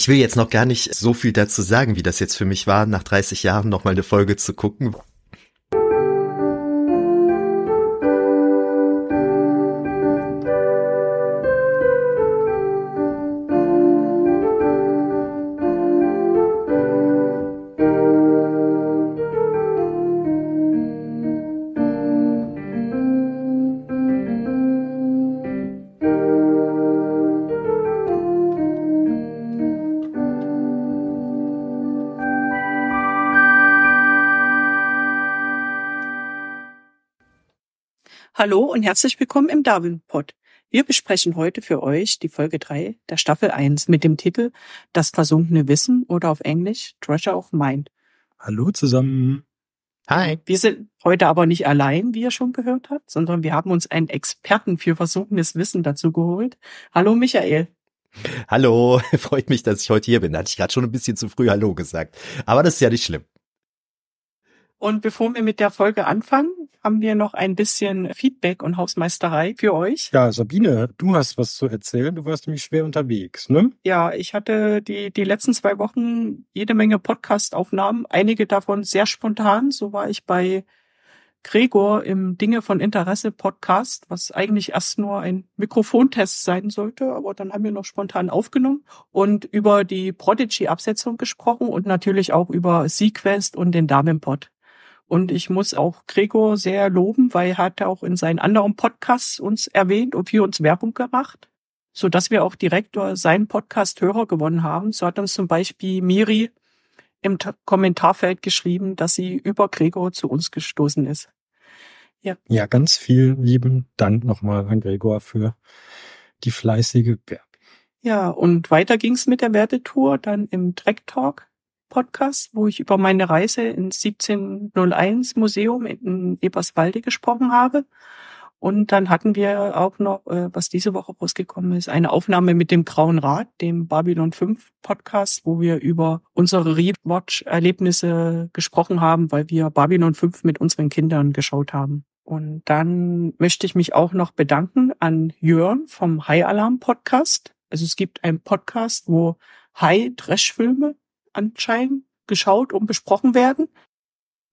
Ich will jetzt noch gar nicht so viel dazu sagen, wie das jetzt für mich war, nach 30 Jahren nochmal eine Folge zu gucken. Hallo und herzlich willkommen im Darwin Pod. Wir besprechen heute für euch die Folge 3 der Staffel 1 mit dem Titel Das versunkene Wissen oder auf Englisch Treasure of Mind. Hallo zusammen. Hi. Wir sind heute aber nicht allein, wie ihr schon gehört habt, sondern wir haben uns einen Experten für versunkenes Wissen dazu geholt. Hallo Michael. Hallo, freut mich, dass ich heute hier bin. Da hatte ich gerade schon ein bisschen zu früh Hallo gesagt. Aber das ist ja nicht schlimm. Und bevor wir mit der Folge anfangen, haben wir noch ein bisschen Feedback und Hausmeisterei für euch. Ja, Sabine, du hast was zu erzählen. Du warst nämlich schwer unterwegs, ne? Ja, ich hatte die, die letzten zwei Wochen jede Menge Podcast-Aufnahmen. Einige davon sehr spontan. So war ich bei Gregor im Dinge von Interesse Podcast, was eigentlich erst nur ein Mikrofontest sein sollte, aber dann haben wir noch spontan aufgenommen und über die Prodigy-Absetzung gesprochen und natürlich auch über Sequest und den Damenpod. Und ich muss auch Gregor sehr loben, weil er hat auch in seinen anderen Podcasts uns erwähnt und für uns Werbung gemacht, so dass wir auch direkt seinen Podcast Hörer gewonnen haben. So hat uns zum Beispiel Miri im Kommentarfeld geschrieben, dass sie über Gregor zu uns gestoßen ist. Ja. Ja, ganz vielen lieben Dank nochmal an Gregor für die fleißige Werbung. Ja, und weiter ging's mit der Wertetour dann im Dreck Talk. Podcast, wo ich über meine Reise ins 1701 Museum in Eberswalde gesprochen habe. Und dann hatten wir auch noch, äh, was diese Woche rausgekommen ist, eine Aufnahme mit dem Grauen Rat, dem Babylon 5 Podcast, wo wir über unsere Rewatch-Erlebnisse gesprochen haben, weil wir Babylon 5 mit unseren Kindern geschaut haben. Und dann möchte ich mich auch noch bedanken an Jörn vom High Alarm Podcast. Also es gibt einen Podcast, wo High Trashfilme anscheinend geschaut und besprochen werden.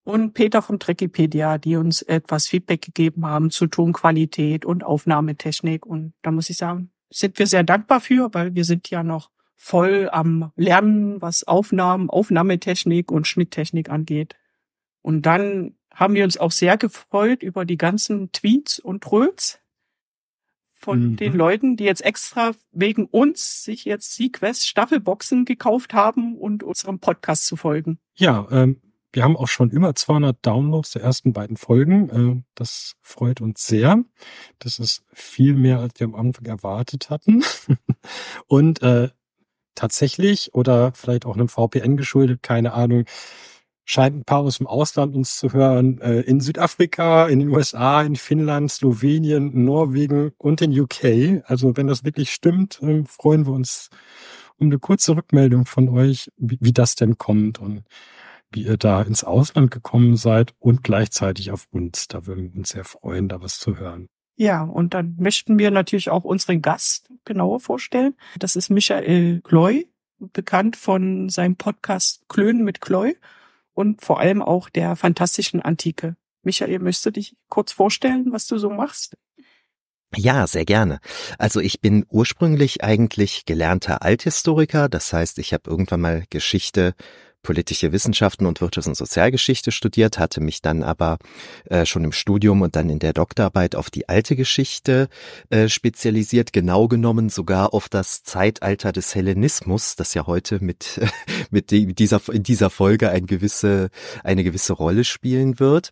Und Peter vom Trekkipedia, die uns etwas Feedback gegeben haben zu Tonqualität und Aufnahmetechnik. Und da muss ich sagen, sind wir sehr dankbar für, weil wir sind ja noch voll am Lernen, was Aufnahmen, Aufnahmetechnik und Schnitttechnik angeht. Und dann haben wir uns auch sehr gefreut über die ganzen Tweets und Tröts, von mhm. den Leuten, die jetzt extra wegen uns sich jetzt Sequest Staffelboxen gekauft haben und unserem Podcast zu folgen. Ja, ähm, wir haben auch schon immer 200 Downloads der ersten beiden Folgen. Äh, das freut uns sehr. Das ist viel mehr, als wir am Anfang erwartet hatten. und äh, tatsächlich oder vielleicht auch einem VPN geschuldet, keine Ahnung scheint ein paar aus dem Ausland uns zu hören, äh, in Südafrika, in den USA, in Finnland, Slowenien, Norwegen und in UK. Also wenn das wirklich stimmt, äh, freuen wir uns um eine kurze Rückmeldung von euch, wie, wie das denn kommt und wie ihr da ins Ausland gekommen seid und gleichzeitig auf uns. Da würden wir uns sehr freuen, da was zu hören. Ja, und dann möchten wir natürlich auch unseren Gast genauer vorstellen. Das ist Michael Kloy, bekannt von seinem Podcast Klönen mit Kloy und vor allem auch der fantastischen Antike. Michael, möchtest du dich kurz vorstellen, was du so machst? Ja, sehr gerne. Also ich bin ursprünglich eigentlich gelernter Althistoriker, das heißt, ich habe irgendwann mal Geschichte politische Wissenschaften und Wirtschafts- und Sozialgeschichte studiert, hatte mich dann aber äh, schon im Studium und dann in der Doktorarbeit auf die alte Geschichte äh, spezialisiert, genau genommen sogar auf das Zeitalter des Hellenismus, das ja heute mit, mit dieser, in dieser Folge ein gewisse, eine gewisse Rolle spielen wird.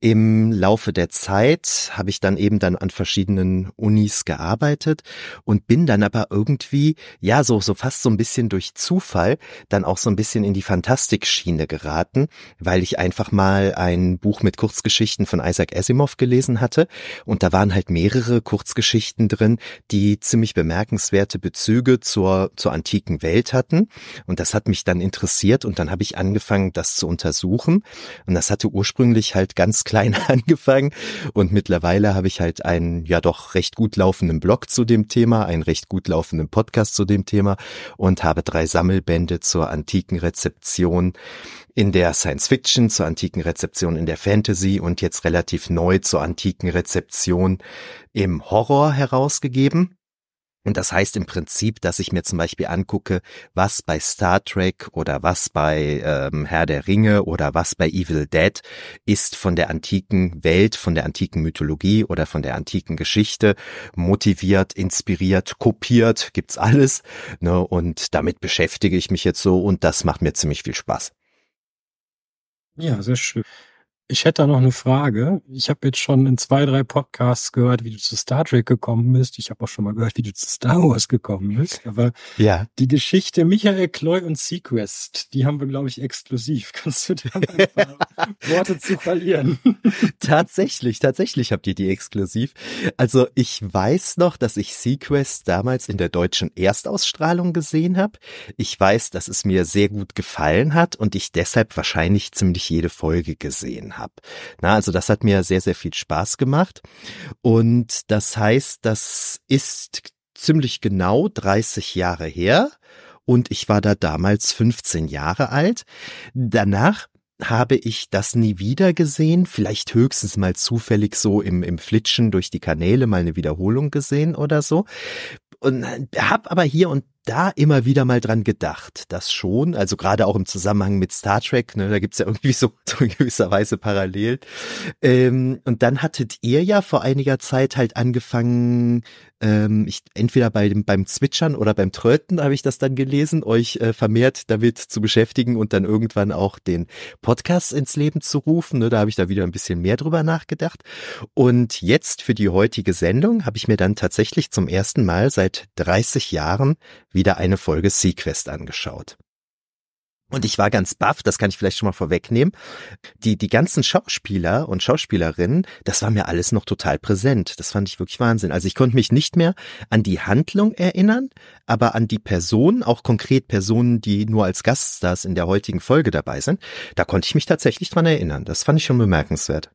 Im Laufe der Zeit habe ich dann eben dann an verschiedenen Unis gearbeitet und bin dann aber irgendwie, ja, so, so fast so ein bisschen durch Zufall dann auch so ein bisschen in die Fantasie Fantastikschiene geraten, weil ich einfach mal ein Buch mit Kurzgeschichten von Isaac Asimov gelesen hatte und da waren halt mehrere Kurzgeschichten drin, die ziemlich bemerkenswerte Bezüge zur, zur antiken Welt hatten und das hat mich dann interessiert und dann habe ich angefangen, das zu untersuchen und das hatte ursprünglich halt ganz klein angefangen und mittlerweile habe ich halt einen ja doch recht gut laufenden Blog zu dem Thema, einen recht gut laufenden Podcast zu dem Thema und habe drei Sammelbände zur antiken Rezeption Rezeption in der Science Fiction, zur antiken Rezeption in der Fantasy und jetzt relativ neu zur antiken Rezeption im Horror herausgegeben. Und das heißt im Prinzip, dass ich mir zum Beispiel angucke, was bei Star Trek oder was bei ähm, Herr der Ringe oder was bei Evil Dead ist von der antiken Welt, von der antiken Mythologie oder von der antiken Geschichte motiviert, inspiriert, kopiert, gibt's alles. Ne? Und damit beschäftige ich mich jetzt so und das macht mir ziemlich viel Spaß. Ja, sehr schön. Ich hätte da noch eine Frage. Ich habe jetzt schon in zwei, drei Podcasts gehört, wie du zu Star Trek gekommen bist. Ich habe auch schon mal gehört, wie du zu Star Wars gekommen bist. Aber ja. die Geschichte Michael Kloy und Sequest, die haben wir, glaube ich, exklusiv. Kannst du da ein Worte zu verlieren? tatsächlich, tatsächlich habt ihr die exklusiv. Also ich weiß noch, dass ich Sequest damals in der deutschen Erstausstrahlung gesehen habe. Ich weiß, dass es mir sehr gut gefallen hat und ich deshalb wahrscheinlich ziemlich jede Folge gesehen habe habe. Na, also das hat mir sehr, sehr viel Spaß gemacht. Und das heißt, das ist ziemlich genau 30 Jahre her. Und ich war da damals 15 Jahre alt. Danach habe ich das nie wieder gesehen, vielleicht höchstens mal zufällig so im, im Flitschen durch die Kanäle mal eine Wiederholung gesehen oder so. Und äh, habe aber hier und da immer wieder mal dran gedacht, das schon, also gerade auch im Zusammenhang mit Star Trek, ne, da gibt's ja irgendwie so, so in gewisser Weise parallel. Ähm, und dann hattet ihr ja vor einiger Zeit halt angefangen, ähm, ich, entweder bei dem, beim Zwitschern oder beim Tröten habe ich das dann gelesen, euch äh, vermehrt damit zu beschäftigen und dann irgendwann auch den Podcast ins Leben zu rufen. Ne, da habe ich da wieder ein bisschen mehr drüber nachgedacht. Und jetzt für die heutige Sendung habe ich mir dann tatsächlich zum ersten Mal seit 30 Jahren wieder eine Folge Sequest angeschaut. Und ich war ganz baff, das kann ich vielleicht schon mal vorwegnehmen. Die, die ganzen Schauspieler und Schauspielerinnen, das war mir alles noch total präsent. Das fand ich wirklich Wahnsinn. Also ich konnte mich nicht mehr an die Handlung erinnern, aber an die Personen, auch konkret Personen, die nur als Gaststars in der heutigen Folge dabei sind, da konnte ich mich tatsächlich dran erinnern. Das fand ich schon bemerkenswert.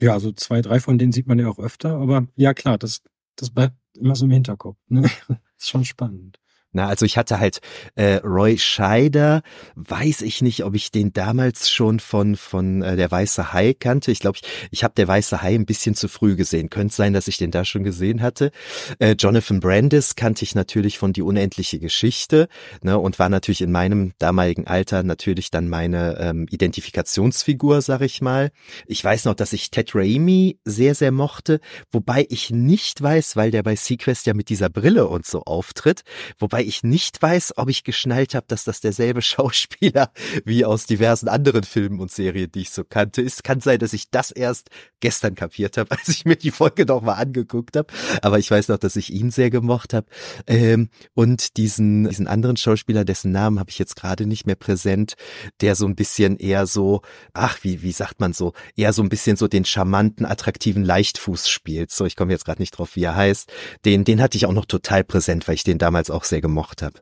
Ja, also zwei, drei von denen sieht man ja auch öfter, aber ja klar, das, das bleibt immer so im Hinterkopf. Ne? ist schon spannend. Na, also ich hatte halt äh, Roy Scheider, weiß ich nicht, ob ich den damals schon von von äh, der Weiße Hai kannte. Ich glaube, ich, ich habe der Weiße Hai ein bisschen zu früh gesehen. Könnte sein, dass ich den da schon gesehen hatte. Äh, Jonathan Brandis kannte ich natürlich von Die unendliche Geschichte ne, und war natürlich in meinem damaligen Alter natürlich dann meine ähm, Identifikationsfigur, sag ich mal. Ich weiß noch, dass ich Ted Raimi sehr, sehr mochte, wobei ich nicht weiß, weil der bei Sequest ja mit dieser Brille und so auftritt, wobei wobei ich nicht weiß, ob ich geschnallt habe, dass das derselbe Schauspieler wie aus diversen anderen Filmen und Serien, die ich so kannte, ist. Kann sein, dass ich das erst gestern kapiert habe, als ich mir die Folge mal angeguckt habe. Aber ich weiß noch, dass ich ihn sehr gemocht habe. Ähm, und diesen, diesen anderen Schauspieler, dessen Namen habe ich jetzt gerade nicht mehr präsent, der so ein bisschen eher so, ach, wie, wie sagt man so, eher so ein bisschen so den charmanten, attraktiven Leichtfuß spielt. So, ich komme jetzt gerade nicht drauf, wie er heißt. Den, den hatte ich auch noch total präsent, weil ich den damals auch sehr gemocht habe.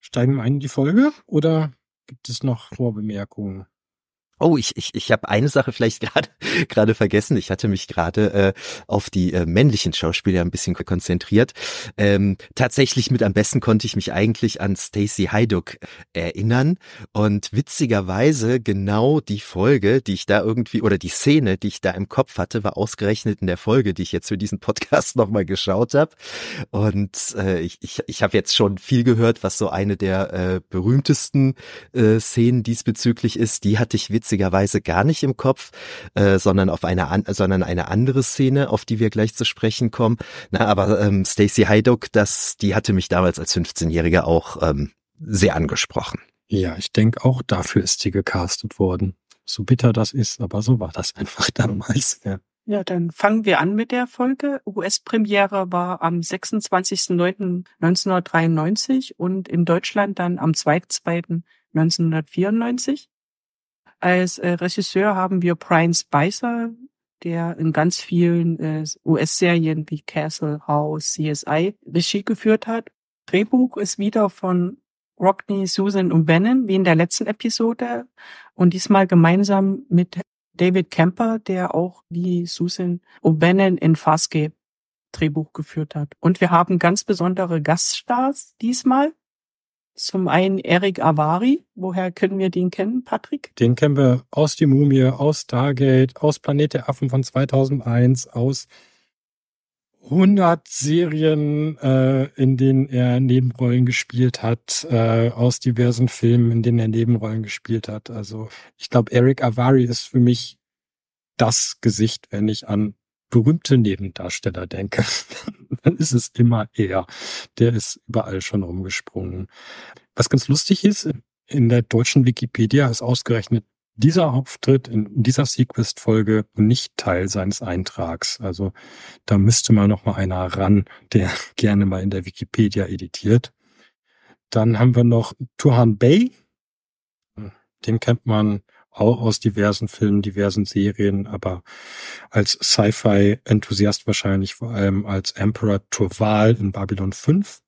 Steigen wir ein in die Folge oder gibt es noch Vorbemerkungen? Oh, ich, ich, ich habe eine Sache vielleicht gerade gerade vergessen. Ich hatte mich gerade äh, auf die äh, männlichen Schauspieler ein bisschen konzentriert. Ähm, tatsächlich mit am besten konnte ich mich eigentlich an Stacey Heiduck erinnern. Und witzigerweise genau die Folge, die ich da irgendwie, oder die Szene, die ich da im Kopf hatte, war ausgerechnet in der Folge, die ich jetzt für diesen Podcast nochmal geschaut habe. Und äh, ich, ich, ich habe jetzt schon viel gehört, was so eine der äh, berühmtesten äh, Szenen diesbezüglich ist. Die hatte ich witzigerweise witzigerweise gar nicht im Kopf, äh, sondern auf eine, an, sondern eine andere Szene, auf die wir gleich zu sprechen kommen. Na, aber ähm, Stacey Heiduck, das, die hatte mich damals als 15-Jähriger auch ähm, sehr angesprochen. Ja, ich denke auch dafür ist sie gecastet worden. So bitter das ist, aber so war das einfach damals. Ja. Ja, dann fangen wir an mit der Folge. US-Premiere war am 26.09.1993 und in Deutschland dann am 2.02.1994. Als äh, Regisseur haben wir Brian Spicer, der in ganz vielen äh, US-Serien wie Castle House, CSI Regie geführt hat. Drehbuch ist wieder von Rockney, Susan und Bannon, wie in der letzten Episode. Und diesmal gemeinsam mit David Kemper, der auch wie Susan und Bannon in Farscape Drehbuch geführt hat. Und wir haben ganz besondere Gaststars diesmal. Zum einen Eric Avari. Woher können wir den kennen, Patrick? Den kennen wir aus Die Mumie, aus Stargate, aus Planet der Affen von 2001, aus 100 Serien, äh, in denen er Nebenrollen gespielt hat, äh, aus diversen Filmen, in denen er Nebenrollen gespielt hat. Also ich glaube, Eric Avari ist für mich das Gesicht, wenn ich an berühmte Nebendarsteller denke, dann ist es immer er. Der ist überall schon rumgesprungen. Was ganz lustig ist, in der deutschen Wikipedia ist ausgerechnet dieser Auftritt in dieser Sequest-Folge nicht Teil seines Eintrags. Also da müsste mal noch mal einer ran, der gerne mal in der Wikipedia editiert. Dann haben wir noch Turhan Bey. Hm, den kennt man auch aus diversen Filmen, diversen Serien, aber als Sci-Fi-Enthusiast wahrscheinlich vor allem als Emperor Turval in Babylon 5.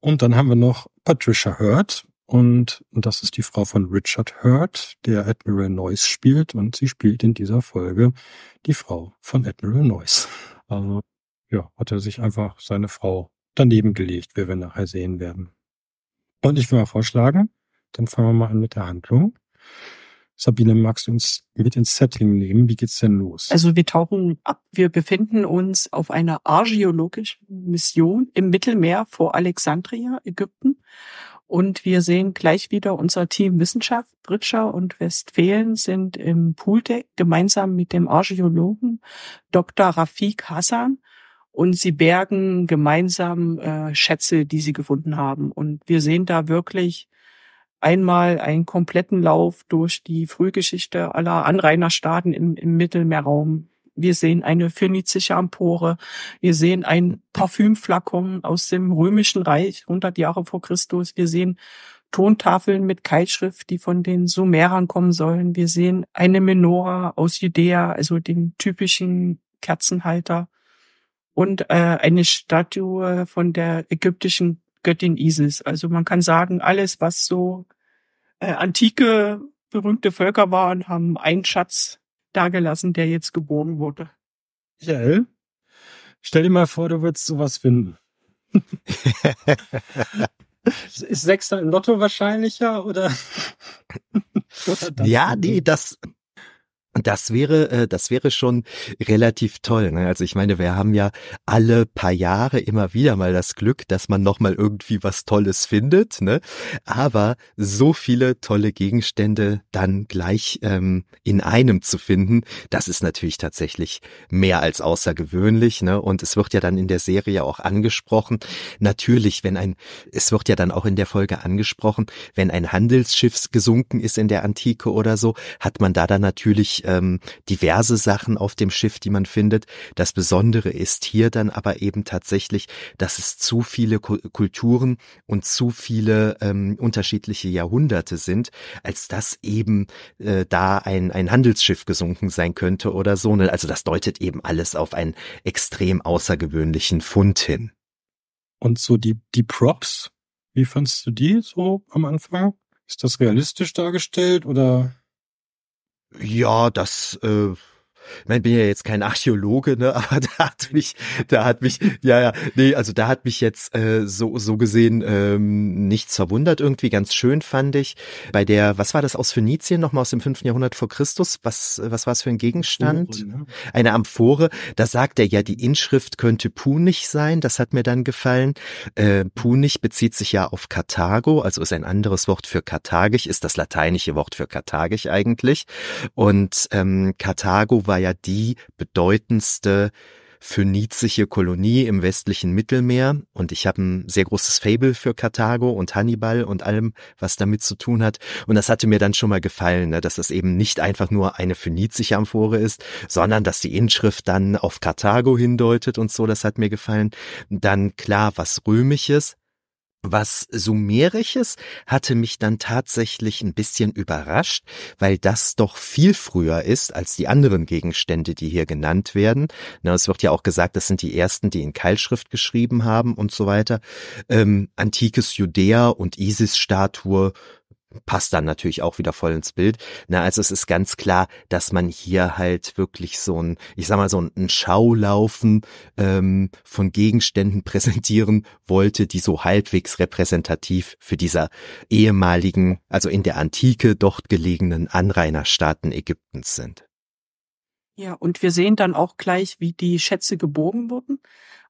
Und dann haben wir noch Patricia Hurt. Und das ist die Frau von Richard Hurt, der Admiral Noyce spielt. Und sie spielt in dieser Folge die Frau von Admiral Noyce. Also, ja, hat er sich einfach seine Frau daneben gelegt, wie wir nachher sehen werden. Und ich will mal vorschlagen, dann fangen wir mal an mit der Handlung. Sabine, magst du uns mit ins Setting nehmen? Wie geht's denn los? Also wir tauchen ab. Wir befinden uns auf einer archäologischen Mission im Mittelmeer vor Alexandria, Ägypten. Und wir sehen gleich wieder unser Team Wissenschaft. Britscher und Westfalen sind im Pooldeck gemeinsam mit dem Archäologen Dr. Rafik Hassan und sie bergen gemeinsam äh, Schätze, die sie gefunden haben. Und wir sehen da wirklich einmal einen kompletten Lauf durch die Frühgeschichte aller Anrainerstaaten im, im Mittelmeerraum. Wir sehen eine phönizische Empore. Wir sehen ein Parfümflakon aus dem Römischen Reich 100 Jahre vor Christus. Wir sehen Tontafeln mit Keilschrift, die von den Sumerern kommen sollen. Wir sehen eine Menora aus Judäa, also den typischen Kerzenhalter und äh, eine Statue von der ägyptischen Göttin Isis. Also man kann sagen, alles, was so äh, antike berühmte Völker waren, haben einen Schatz dargelassen, der jetzt geboren wurde. Michael, stell dir mal vor, du würdest sowas finden. ist Sechster im Lotto wahrscheinlicher oder? oder ja, nee, das, das wäre, äh, das wäre schon relativ toll. Ne? Also ich meine, wir haben ja alle paar Jahre immer wieder mal das Glück, dass man noch mal irgendwie was Tolles findet. Ne? Aber so viele tolle Gegenstände dann gleich ähm, in einem zu finden, das ist natürlich tatsächlich mehr als außergewöhnlich. Ne? Und es wird ja dann in der Serie auch angesprochen. Natürlich, wenn ein, es wird ja dann auch in der Folge angesprochen, wenn ein Handelsschiff gesunken ist in der Antike oder so, hat man da dann natürlich ähm, diverse Sachen auf dem Schiff, die man findet. Das Besondere ist hier dann aber eben tatsächlich, dass es zu viele Kulturen und zu viele ähm, unterschiedliche Jahrhunderte sind, als dass eben äh, da ein, ein Handelsschiff gesunken sein könnte oder so. Ne? Also das deutet eben alles auf einen extrem außergewöhnlichen Fund hin. Und so die, die Props, wie fandst du die so am Anfang? Ist das realistisch dargestellt oder ja, das äh, ich meine, bin ja jetzt kein Archäologe, ne, aber da hat mich, da hat mich, ja, ja, nee, also da hat mich jetzt äh, so, so gesehen ähm, nichts verwundert irgendwie. Ganz schön fand ich bei der, was war das aus Phönizien nochmal aus dem fünften Jahrhundert vor Christus? Was, was war es für ein Gegenstand? Amphore, ne? Eine Amphore. Da sagt er ja, die Inschrift könnte Punig sein. Das hat mir dann gefallen. Äh, Punig bezieht sich ja auf Karthago, also ist ein anderes Wort für Karthagisch, ist das lateinische Wort für Karthagisch eigentlich. Und ähm, Karthago war ja die bedeutendste phönizische Kolonie im westlichen Mittelmeer und ich habe ein sehr großes Fable für Karthago und Hannibal und allem, was damit zu tun hat. Und das hatte mir dann schon mal gefallen, ne, dass das eben nicht einfach nur eine phönizische Amphore ist, sondern dass die Inschrift dann auf Karthago hindeutet und so, das hat mir gefallen. Dann klar was Römisches, was Sumerisches hatte mich dann tatsächlich ein bisschen überrascht, weil das doch viel früher ist als die anderen Gegenstände, die hier genannt werden. Na, es wird ja auch gesagt, das sind die ersten, die in Keilschrift geschrieben haben und so weiter. Ähm, antikes Judäa und Isis-Statue passt dann natürlich auch wieder voll ins Bild. Na, also es ist ganz klar, dass man hier halt wirklich so ein, ich sag mal, so ein Schaulaufen ähm, von Gegenständen präsentieren wollte, die so halbwegs repräsentativ für dieser ehemaligen, also in der Antike dort gelegenen Anrainerstaaten Ägyptens sind. Ja, und wir sehen dann auch gleich, wie die Schätze gebogen wurden.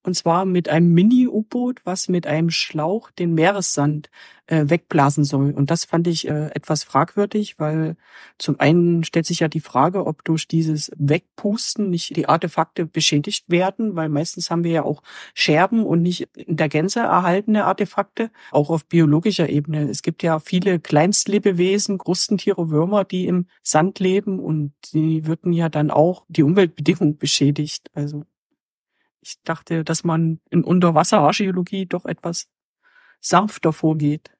Und zwar mit einem Mini-U-Boot, was mit einem Schlauch den Meeressand äh, wegblasen soll. Und das fand ich äh, etwas fragwürdig, weil zum einen stellt sich ja die Frage, ob durch dieses Wegpusten nicht die Artefakte beschädigt werden, weil meistens haben wir ja auch Scherben und nicht in der Gänze erhaltene Artefakte, auch auf biologischer Ebene. Es gibt ja viele Kleinstlebewesen, Krustentiere, Würmer, die im Sand leben und die würden ja dann auch die Umweltbedingungen beschädigt. Also ich dachte, dass man in Unterwasserarchäologie doch etwas sanfter vorgeht.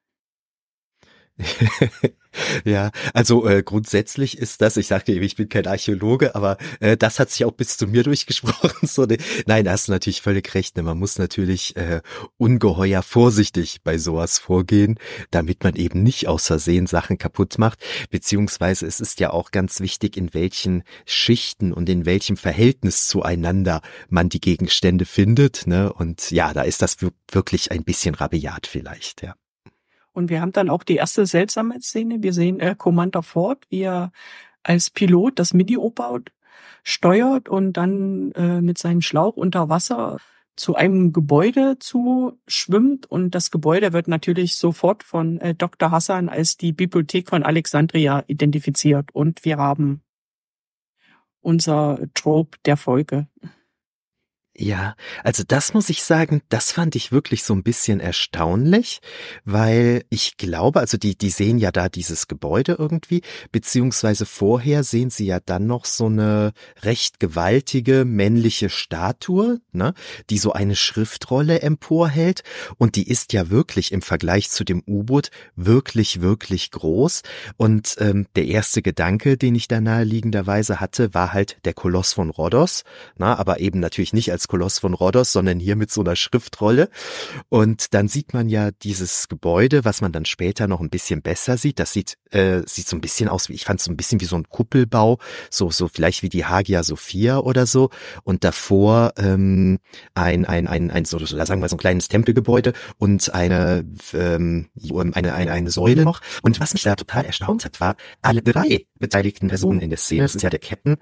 Ja, also äh, grundsätzlich ist das, ich sagte eben, ich bin kein Archäologe, aber äh, das hat sich auch bis zu mir durchgesprochen. So, ne, nein, da hast du natürlich völlig recht. Ne, man muss natürlich äh, ungeheuer vorsichtig bei sowas vorgehen, damit man eben nicht aus Versehen Sachen kaputt macht. Beziehungsweise es ist ja auch ganz wichtig, in welchen Schichten und in welchem Verhältnis zueinander man die Gegenstände findet. Ne? Und ja, da ist das wirklich ein bisschen rabiat vielleicht, ja. Und wir haben dann auch die erste seltsame Szene. Wir sehen äh, Commander Ford, wie er als Pilot das Mini-U-Boot steuert und dann äh, mit seinem Schlauch unter Wasser zu einem Gebäude zu schwimmt und das Gebäude wird natürlich sofort von äh, Dr. Hassan als die Bibliothek von Alexandria identifiziert und wir haben unser Trope der Folge. Ja, also das muss ich sagen, das fand ich wirklich so ein bisschen erstaunlich, weil ich glaube, also die, die sehen ja da dieses Gebäude irgendwie, beziehungsweise vorher sehen sie ja dann noch so eine recht gewaltige männliche Statue, ne, die so eine Schriftrolle emporhält und die ist ja wirklich im Vergleich zu dem U-Boot wirklich, wirklich groß und ähm, der erste Gedanke, den ich da naheliegenderweise hatte, war halt der Koloss von Rhodos, na, ne, aber eben natürlich nicht als Koloss von Rhodos, sondern hier mit so einer Schriftrolle. Und dann sieht man ja dieses Gebäude, was man dann später noch ein bisschen besser sieht. Das sieht, äh, sieht so ein bisschen aus, wie ich fand es so ein bisschen wie so ein Kuppelbau, so, so vielleicht wie die Hagia Sophia oder so. Und davor ähm, ein, ein, ein, ein so, so, sagen wir so ein kleines Tempelgebäude und eine, ähm, eine, eine, eine Säule noch. Und was mich da total erstaunt hat, war, alle drei beteiligten Personen in der Szene, das ist ja der Captain,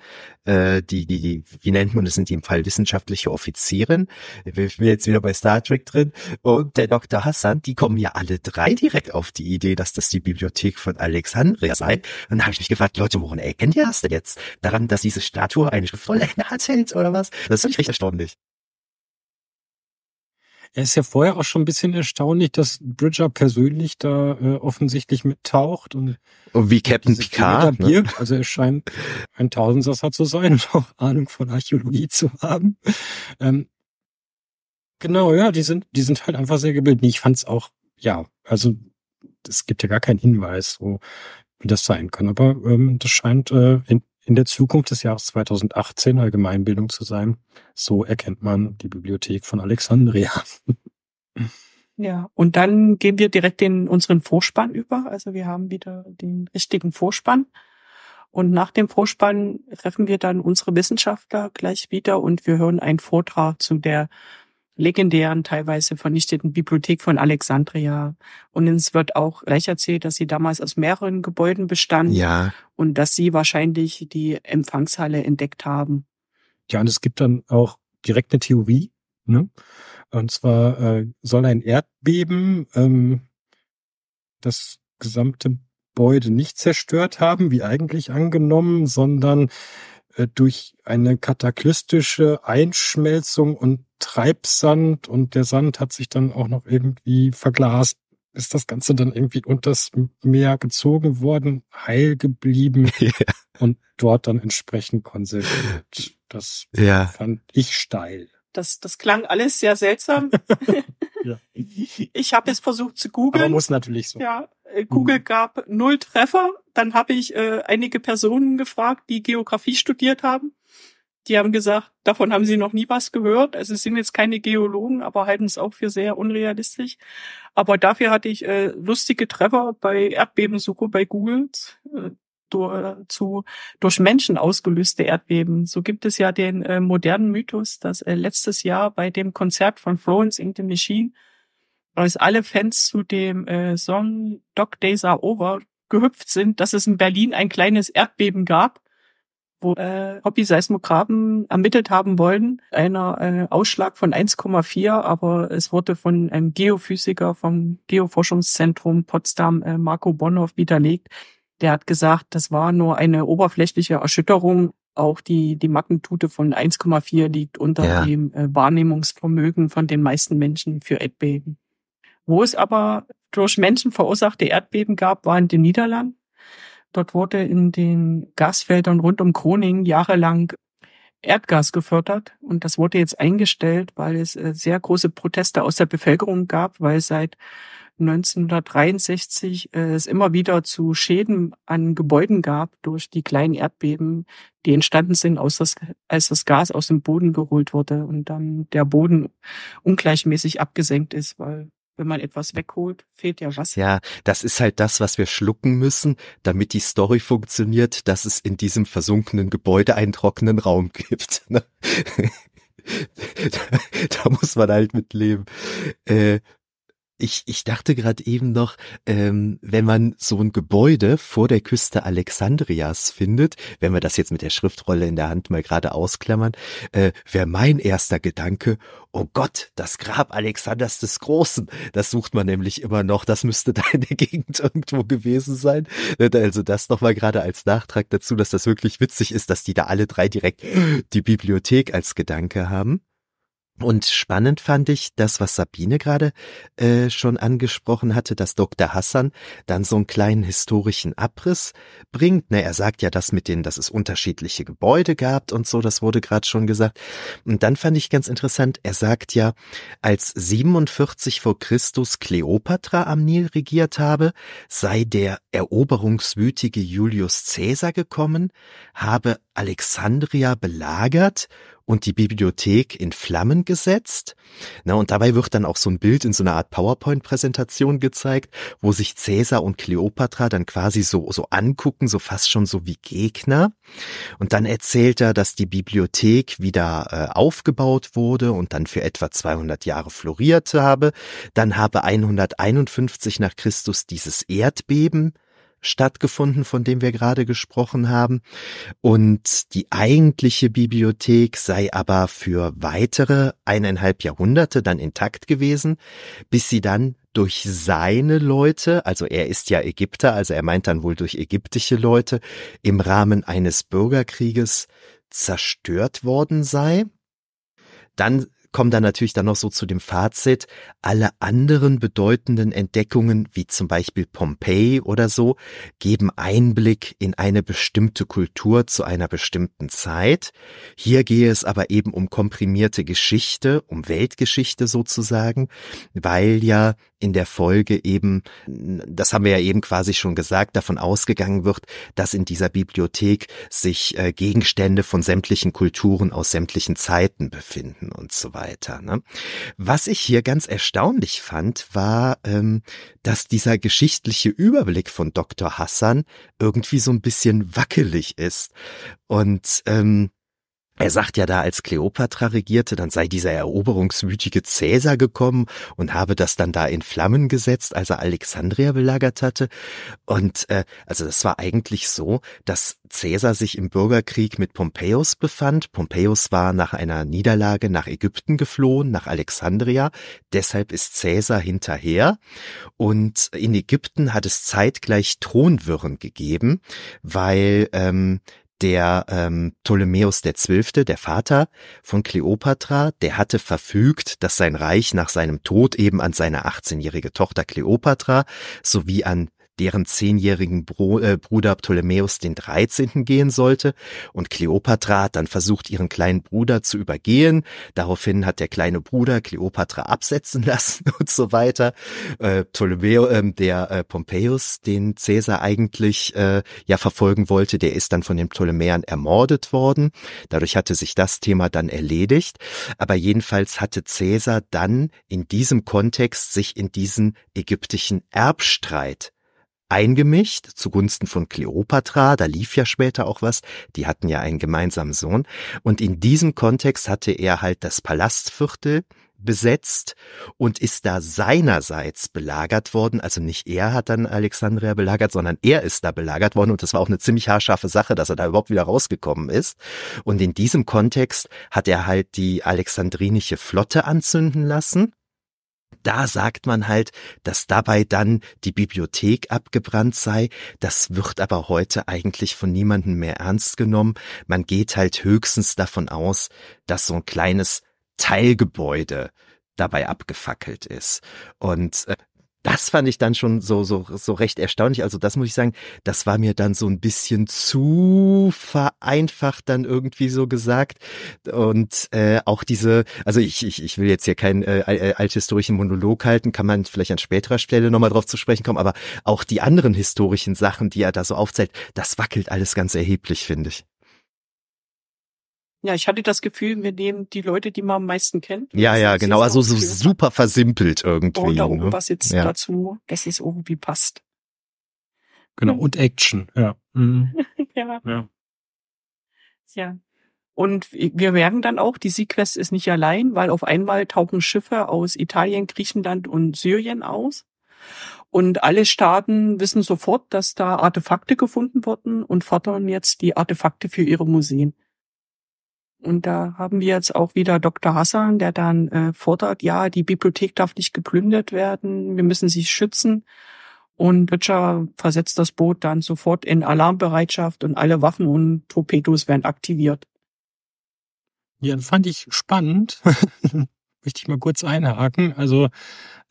äh, die, die, die, wie nennt man das in dem Fall, wissenschaftliche weibliche Offizierin. Wir sind jetzt wieder bei Star Trek drin. Und der Dr. Hassan, die kommen ja alle drei direkt auf die Idee, dass das die Bibliothek von Alexandria sei. Und dann habe ich mich gefragt, Leute, woran erkennt ihr das denn jetzt? Daran, dass diese Statue eine Schrift voll hält oder was? Das ist wirklich recht erstaunlich. Er ist ja vorher auch schon ein bisschen erstaunlich, dass Bridger persönlich da äh, offensichtlich mittaucht und, und wie Captain Picard. Ne? Also er scheint ein Tausendsasser zu sein und auch Ahnung von Archäologie zu haben. Ähm, genau, ja, die sind, die sind halt einfach sehr gebildet. Ich fand's auch, ja, also es gibt ja gar keinen Hinweis, so wie das sein kann. Aber ähm, das scheint äh, in, in der Zukunft des Jahres 2018 Allgemeinbildung zu sein. So erkennt man die Bibliothek von Alexandria. Ja, und dann gehen wir direkt in unseren Vorspann über. Also wir haben wieder den richtigen Vorspann. Und nach dem Vorspann treffen wir dann unsere Wissenschaftler gleich wieder und wir hören einen Vortrag zu der legendären, teilweise vernichteten Bibliothek von Alexandria. Und es wird auch gleich erzählt, dass sie damals aus mehreren Gebäuden bestand ja. und dass sie wahrscheinlich die Empfangshalle entdeckt haben. Ja, und es gibt dann auch direkt eine Theorie. Ne? Und zwar äh, soll ein Erdbeben ähm, das gesamte Gebäude nicht zerstört haben, wie eigentlich angenommen, sondern äh, durch eine kataklystische Einschmelzung und Treibsand und der Sand hat sich dann auch noch irgendwie verglast. Ist das Ganze dann irgendwie unters Meer gezogen worden, heil geblieben ja. und dort dann entsprechend konserviert. Das ja. fand ich steil das, das klang alles sehr seltsam. ja. Ich habe jetzt versucht zu googeln. Man muss natürlich so. Ja, äh, Google mhm. gab null Treffer. Dann habe ich äh, einige Personen gefragt, die Geografie studiert haben. Die haben gesagt, davon haben sie noch nie was gehört. Also sind jetzt keine Geologen, aber halten es auch für sehr unrealistisch. Aber dafür hatte ich äh, lustige Treffer bei Erdbebensuche bei Google. Äh, zu durch Menschen ausgelöste Erdbeben. So gibt es ja den äh, modernen Mythos, dass äh, letztes Jahr bei dem Konzert von Florence in the Machine, als alle Fans zu dem äh, Song Dog Days Are Over gehüpft sind, dass es in Berlin ein kleines Erdbeben gab, wo äh, Hobby-Seismografen ermittelt haben wollen, einer äh, Ausschlag von 1,4, aber es wurde von einem Geophysiker vom Geoforschungszentrum Potsdam, äh, Marco Bonhoff, widerlegt, der hat gesagt, das war nur eine oberflächliche Erschütterung. Auch die, die Magnitude von 1,4 liegt unter ja. dem äh, Wahrnehmungsvermögen von den meisten Menschen für Erdbeben. Wo es aber durch Menschen verursachte Erdbeben gab, waren die Niederlande. Dort wurde in den Gasfeldern rund um Groningen jahrelang Erdgas gefördert und das wurde jetzt eingestellt, weil es äh, sehr große Proteste aus der Bevölkerung gab, weil seit 1963 äh, es immer wieder zu Schäden an Gebäuden gab durch die kleinen Erdbeben, die entstanden sind, aus das, als das Gas aus dem Boden geholt wurde und dann der Boden ungleichmäßig abgesenkt ist, weil wenn man etwas wegholt, fehlt ja was. Ja, das ist halt das, was wir schlucken müssen, damit die Story funktioniert, dass es in diesem versunkenen Gebäude einen trockenen Raum gibt. Ne? da, da, muss man halt mit leben. Äh, ich, ich dachte gerade eben noch, ähm, wenn man so ein Gebäude vor der Küste Alexandrias findet, wenn wir das jetzt mit der Schriftrolle in der Hand mal gerade ausklammern, äh, wäre mein erster Gedanke, oh Gott, das Grab Alexanders des Großen, das sucht man nämlich immer noch, das müsste da in der Gegend irgendwo gewesen sein. Ne, also das nochmal gerade als Nachtrag dazu, dass das wirklich witzig ist, dass die da alle drei direkt die Bibliothek als Gedanke haben. Und spannend fand ich das, was Sabine gerade äh, schon angesprochen hatte, dass Dr. Hassan dann so einen kleinen historischen Abriss bringt. Na, er sagt ja das mit denen, dass es unterschiedliche Gebäude gab und so, das wurde gerade schon gesagt. Und dann fand ich ganz interessant, er sagt ja, als 47 vor Christus Kleopatra am Nil regiert habe, sei der eroberungswütige Julius Caesar gekommen, habe Alexandria belagert und die Bibliothek in Flammen gesetzt. Na, und dabei wird dann auch so ein Bild in so einer Art PowerPoint-Präsentation gezeigt, wo sich Cäsar und Kleopatra dann quasi so, so angucken, so fast schon so wie Gegner. Und dann erzählt er, dass die Bibliothek wieder äh, aufgebaut wurde und dann für etwa 200 Jahre floriert habe. Dann habe 151 nach Christus dieses Erdbeben stattgefunden, von dem wir gerade gesprochen haben. Und die eigentliche Bibliothek sei aber für weitere eineinhalb Jahrhunderte dann intakt gewesen, bis sie dann durch seine Leute, also er ist ja Ägypter, also er meint dann wohl durch ägyptische Leute, im Rahmen eines Bürgerkrieges zerstört worden sei. Dann kommen dann natürlich dann noch so zu dem Fazit, alle anderen bedeutenden Entdeckungen, wie zum Beispiel Pompeji oder so, geben Einblick in eine bestimmte Kultur zu einer bestimmten Zeit. Hier gehe es aber eben um komprimierte Geschichte, um Weltgeschichte sozusagen, weil ja in der Folge eben, das haben wir ja eben quasi schon gesagt, davon ausgegangen wird, dass in dieser Bibliothek sich äh, Gegenstände von sämtlichen Kulturen aus sämtlichen Zeiten befinden und so weiter. Ne? Was ich hier ganz erstaunlich fand, war, ähm, dass dieser geschichtliche Überblick von Dr. Hassan irgendwie so ein bisschen wackelig ist. Und ähm, er sagt ja da, als Kleopatra regierte, dann sei dieser eroberungswütige Cäsar gekommen und habe das dann da in Flammen gesetzt, als er Alexandria belagert hatte. Und äh, also das war eigentlich so, dass Cäsar sich im Bürgerkrieg mit Pompeius befand. Pompeius war nach einer Niederlage nach Ägypten geflohen, nach Alexandria. Deshalb ist Cäsar hinterher. Und in Ägypten hat es zeitgleich Thronwirren gegeben, weil ähm, der ähm, Ptolemäus der Zwölfte, der Vater von Kleopatra, der hatte verfügt, dass sein Reich nach seinem Tod eben an seine 18-jährige Tochter Kleopatra sowie an deren zehnjährigen Bro, äh, Bruder Ptolemäus den 13. gehen sollte. Und Kleopatra hat dann versucht, ihren kleinen Bruder zu übergehen. Daraufhin hat der kleine Bruder Kleopatra absetzen lassen und so weiter. Äh, Ptolemäus, äh, der äh, Pompeius, den Cäsar eigentlich äh, ja verfolgen wollte, der ist dann von den Ptolemäern ermordet worden. Dadurch hatte sich das Thema dann erledigt. Aber jedenfalls hatte Cäsar dann in diesem Kontext sich in diesen ägyptischen Erbstreit eingemischt zugunsten von Kleopatra, da lief ja später auch was, die hatten ja einen gemeinsamen Sohn und in diesem Kontext hatte er halt das Palastviertel besetzt und ist da seinerseits belagert worden. Also nicht er hat dann Alexandria belagert, sondern er ist da belagert worden. Und das war auch eine ziemlich haarscharfe Sache, dass er da überhaupt wieder rausgekommen ist. Und in diesem Kontext hat er halt die alexandrinische Flotte anzünden lassen da sagt man halt, dass dabei dann die Bibliothek abgebrannt sei. Das wird aber heute eigentlich von niemandem mehr ernst genommen. Man geht halt höchstens davon aus, dass so ein kleines Teilgebäude dabei abgefackelt ist. Und äh, das fand ich dann schon so, so, so recht erstaunlich. Also das muss ich sagen, das war mir dann so ein bisschen zu vereinfacht dann irgendwie so gesagt. Und äh, auch diese, also ich, ich, ich will jetzt hier keinen äh, äh althistorischen Monolog halten, kann man vielleicht an späterer Stelle nochmal drauf zu sprechen kommen, aber auch die anderen historischen Sachen, die er da so aufzählt, das wackelt alles ganz erheblich, finde ich. Ja, ich hatte das Gefühl, wir nehmen die Leute, die man am meisten kennt. Ja, ja, genau. Also so super versimpelt irgendwie. Und da irgendwas ne? jetzt ja. dazu, dass es irgendwie passt. Genau. Hm. Und Action, ja. Mhm. ja. ja. Ja. Und wir merken dann auch, die Sequest ist nicht allein, weil auf einmal tauchen Schiffe aus Italien, Griechenland und Syrien aus. Und alle Staaten wissen sofort, dass da Artefakte gefunden wurden und fordern jetzt die Artefakte für ihre Museen. Und da haben wir jetzt auch wieder Dr. Hassan, der dann äh, fordert, ja, die Bibliothek darf nicht geplündert werden, wir müssen sie schützen. Und Böttcher versetzt das Boot dann sofort in Alarmbereitschaft und alle Waffen und Torpedos werden aktiviert. Ja, fand ich spannend. Möchte ich mal kurz einhaken. Also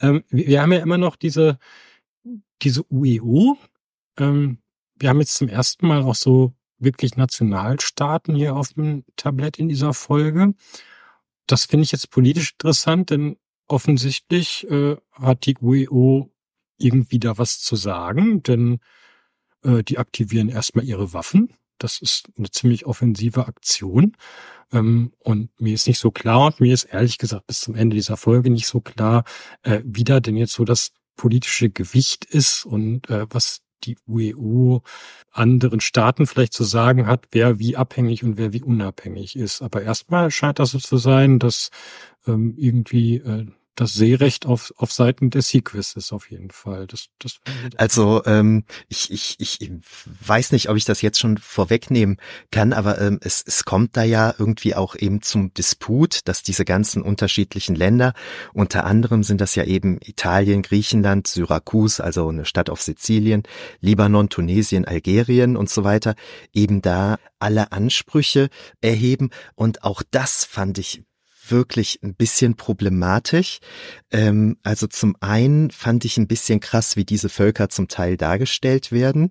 ähm, wir haben ja immer noch diese, diese UEO. Ähm, wir haben jetzt zum ersten Mal auch so wirklich Nationalstaaten hier auf dem Tablett in dieser Folge. Das finde ich jetzt politisch interessant, denn offensichtlich äh, hat die UEO irgendwie da was zu sagen, denn äh, die aktivieren erstmal ihre Waffen. Das ist eine ziemlich offensive Aktion. Ähm, und mir ist nicht so klar, und mir ist ehrlich gesagt bis zum Ende dieser Folge nicht so klar, äh, wie da denn jetzt so das politische Gewicht ist und äh, was die EU e anderen Staaten vielleicht zu sagen hat, wer wie abhängig und wer wie unabhängig ist. Aber erstmal scheint das so zu sein, dass ähm, irgendwie äh, das Seerecht auf, auf Seiten der Sequest auf jeden Fall. Das, das also ähm, ich, ich, ich weiß nicht, ob ich das jetzt schon vorwegnehmen kann, aber ähm, es, es kommt da ja irgendwie auch eben zum Disput, dass diese ganzen unterschiedlichen Länder, unter anderem sind das ja eben Italien, Griechenland, Syrakus, also eine Stadt auf Sizilien, Libanon, Tunesien, Algerien und so weiter, eben da alle Ansprüche erheben. Und auch das fand ich wirklich ein bisschen problematisch. Ähm, also zum einen fand ich ein bisschen krass, wie diese Völker zum Teil dargestellt werden.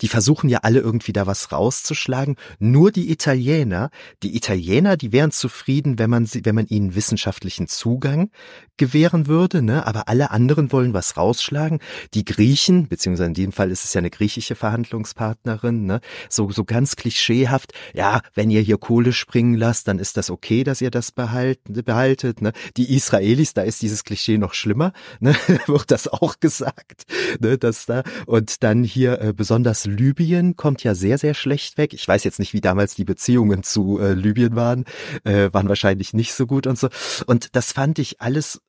Die versuchen ja alle irgendwie da was rauszuschlagen. Nur die Italiener, die Italiener, die wären zufrieden, wenn man sie, wenn man ihnen wissenschaftlichen Zugang gewähren würde, ne? Aber alle anderen wollen was rausschlagen. Die Griechen, beziehungsweise in diesem Fall ist es ja eine griechische Verhandlungspartnerin, ne? So, so ganz klischeehaft. Ja, wenn ihr hier Kohle springen lasst, dann ist das okay, dass ihr das behaltet behalten, behaltet. Ne? Die Israelis, da ist dieses Klischee noch schlimmer, ne? wird das auch gesagt. Ne? Dass da, und dann hier äh, besonders Libyen kommt ja sehr, sehr schlecht weg. Ich weiß jetzt nicht, wie damals die Beziehungen zu äh, Libyen waren, äh, waren wahrscheinlich nicht so gut und so. Und das fand ich alles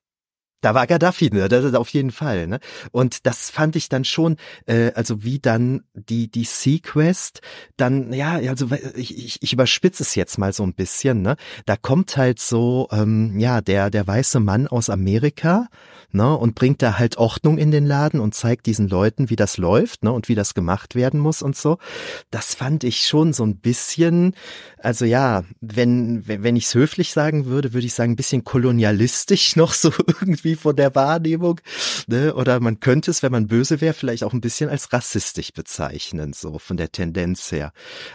da war Gaddafi, ne? das ist auf jeden Fall. Ne? Und das fand ich dann schon, äh, also wie dann die die Sequest, dann ja, also ich, ich, ich überspitze es jetzt mal so ein bisschen. Ne? Da kommt halt so, ähm, ja, der der weiße Mann aus Amerika, ne, und bringt da halt Ordnung in den Laden und zeigt diesen Leuten, wie das läuft, ne, und wie das gemacht werden muss und so. Das fand ich schon so ein bisschen, also ja, wenn wenn ich es höflich sagen würde, würde ich sagen, ein bisschen kolonialistisch noch so irgendwie irgendwie von der Wahrnehmung. Ne? Oder man könnte es, wenn man böse wäre, vielleicht auch ein bisschen als rassistisch bezeichnen, so von der Tendenz her.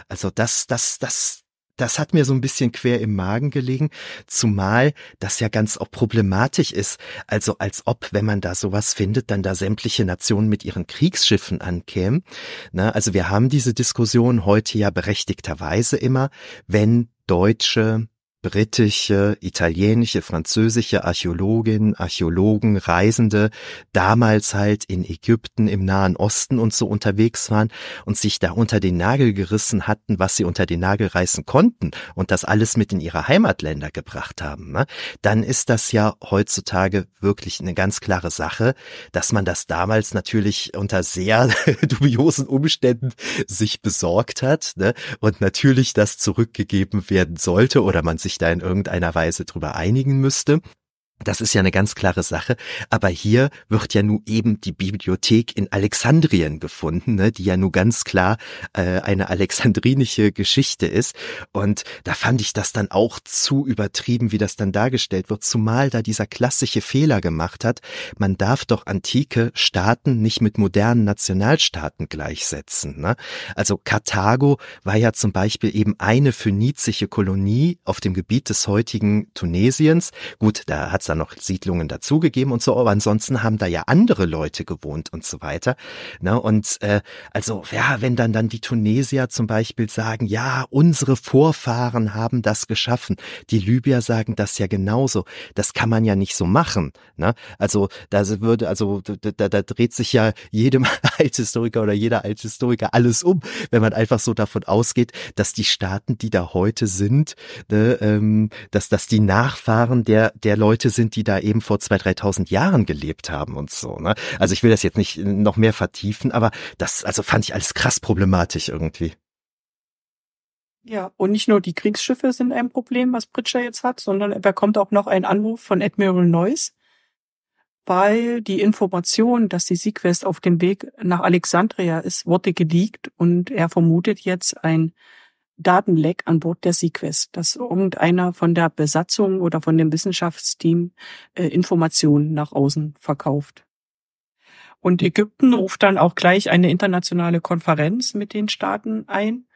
Also das, das, das, das hat mir so ein bisschen quer im Magen gelegen, zumal das ja ganz auch problematisch ist. Also als ob, wenn man da sowas findet, dann da sämtliche Nationen mit ihren Kriegsschiffen ankämen. Na, ne? also wir haben diese Diskussion heute ja berechtigterweise immer, wenn Deutsche britische, italienische, französische Archäologinnen, Archäologen, Reisende damals halt in Ägypten, im Nahen Osten und so unterwegs waren und sich da unter den Nagel gerissen hatten, was sie unter den Nagel reißen konnten und das alles mit in ihre Heimatländer gebracht haben, ne? dann ist das ja heutzutage wirklich eine ganz klare Sache, dass man das damals natürlich unter sehr dubiosen Umständen sich besorgt hat ne? und natürlich das zurückgegeben werden sollte oder man sich da in irgendeiner Weise drüber einigen müsste. Das ist ja eine ganz klare Sache. Aber hier wird ja nun eben die Bibliothek in Alexandrien gefunden, ne, die ja nun ganz klar äh, eine alexandrinische Geschichte ist. Und da fand ich das dann auch zu übertrieben, wie das dann dargestellt wird, zumal da dieser klassische Fehler gemacht hat. Man darf doch antike Staaten nicht mit modernen Nationalstaaten gleichsetzen. Ne? Also Karthago war ja zum Beispiel eben eine phönizische Kolonie auf dem Gebiet des heutigen Tunesiens. Gut, da hat es dann noch Siedlungen dazugegeben und so, aber ansonsten haben da ja andere Leute gewohnt und so weiter. Ne? Und äh, also, ja, wenn dann dann die Tunesier zum Beispiel sagen, ja, unsere Vorfahren haben das geschaffen, die Libyer sagen das ja genauso, das kann man ja nicht so machen. Ne? Also da würde, also da, da dreht sich ja jedem Althistoriker oder jeder Althistoriker alles um, wenn man einfach so davon ausgeht, dass die Staaten, die da heute sind, ne, ähm, dass das die Nachfahren der der Leute sind, die da eben vor 2.000, 3.000 Jahren gelebt haben und so. Ne? Also ich will das jetzt nicht noch mehr vertiefen, aber das also fand ich alles krass problematisch irgendwie. Ja, und nicht nur die Kriegsschiffe sind ein Problem, was Pritscher jetzt hat, sondern er bekommt auch noch einen Anruf von Admiral Noyce, weil die Information, dass die Sequest auf dem Weg nach Alexandria ist, wurde geleakt und er vermutet jetzt ein Datenleck an Bord der Sequest, dass oh. irgendeiner von der Besatzung oder von dem Wissenschaftsteam äh, Informationen nach außen verkauft. Und Ägypten ruft dann auch gleich eine internationale Konferenz mit den Staaten ein.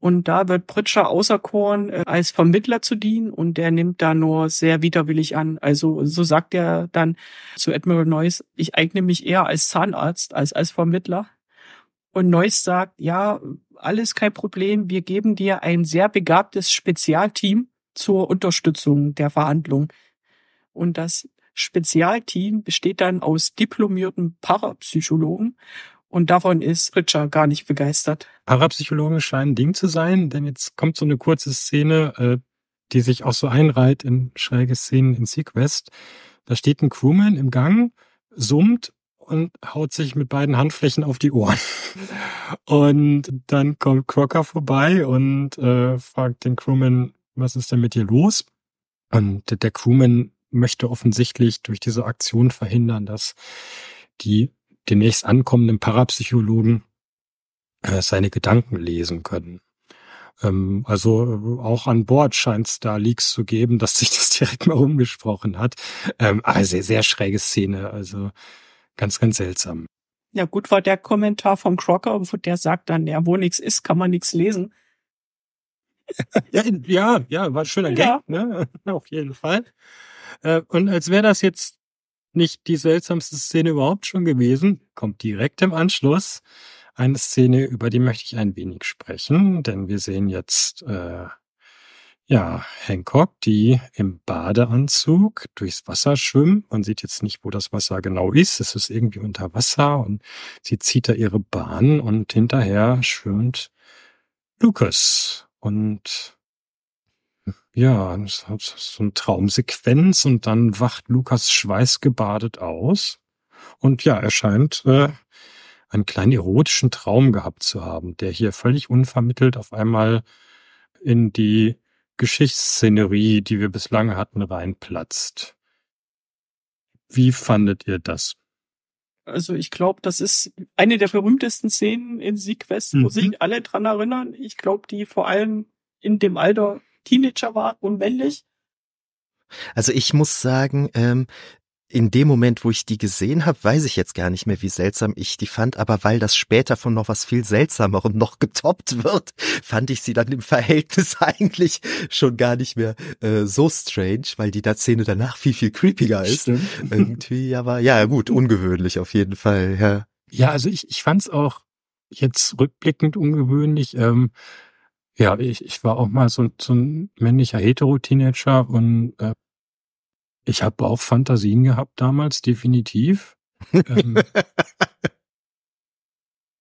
Und da wird Pritscher auserkoren, äh, als Vermittler zu dienen. Und der nimmt da nur sehr widerwillig an. Also so sagt er dann zu Admiral Neuss, ich eigne mich eher als Zahnarzt als als Vermittler. Und Neuss sagt, ja, alles kein Problem. Wir geben dir ein sehr begabtes Spezialteam zur Unterstützung der Verhandlung. Und das Spezialteam besteht dann aus diplomierten Parapsychologen und davon ist Richard gar nicht begeistert. Parapsychologen scheinen ein Ding zu sein, denn jetzt kommt so eine kurze Szene, äh, die sich auch so einreiht in schräge Szenen in Sequest. Da steht ein Crewman im Gang, summt und haut sich mit beiden Handflächen auf die Ohren. Und dann kommt Crocker vorbei und äh, fragt den Crewman, was ist denn mit dir los? Und der, Crewman möchte offensichtlich durch diese Aktion verhindern, dass die demnächst ankommenden Parapsychologen äh, seine Gedanken lesen können ähm, also äh, auch an Bord scheint es da Leaks zu geben, dass sich das direkt mal umgesprochen hat. also sehr, sehr schräge Szene. Also Ganz, ganz seltsam. Ja, gut war der Kommentar von Crocker, der sagt dann, ja, wo nichts ist, kann man nichts lesen. ja, ja, ja, war ein schöner ja. ne? Auf jeden Fall. Äh, und als wäre das jetzt nicht die seltsamste Szene überhaupt schon gewesen, kommt direkt im Anschluss eine Szene, über die möchte ich ein wenig sprechen, denn wir sehen jetzt äh, ja, Hancock, die im Badeanzug durchs Wasser schwimmt. Man sieht jetzt nicht, wo das Wasser genau ist. Es ist irgendwie unter Wasser und sie zieht da ihre Bahn und hinterher schwimmt Lucas. Und ja, so eine Traumsequenz und dann wacht Lukas schweißgebadet aus. Und ja, er scheint äh, einen kleinen erotischen Traum gehabt zu haben, der hier völlig unvermittelt auf einmal in die Geschichtsszenerie, die wir bislang hatten, reinplatzt. Wie fandet ihr das? Also ich glaube, das ist eine der berühmtesten Szenen in Sequest, mhm. wo sich alle dran erinnern. Ich glaube, die vor allem in dem Alter Teenager war und männlich. Also ich muss sagen, ähm, in dem Moment, wo ich die gesehen habe, weiß ich jetzt gar nicht mehr, wie seltsam ich die fand, aber weil das später von noch was viel seltsamerem noch getoppt wird, fand ich sie dann im Verhältnis eigentlich schon gar nicht mehr äh, so strange, weil die da Szene danach viel, viel creepiger ist. Stimmt. Irgendwie, aber ja, gut, ungewöhnlich auf jeden Fall, ja. Ja, also ich, ich fand es auch jetzt rückblickend ungewöhnlich. Ähm, ja, ich, ich war auch mal so, so ein männlicher Hetero-Teenager und äh, ich habe auch Fantasien gehabt damals, definitiv. ähm,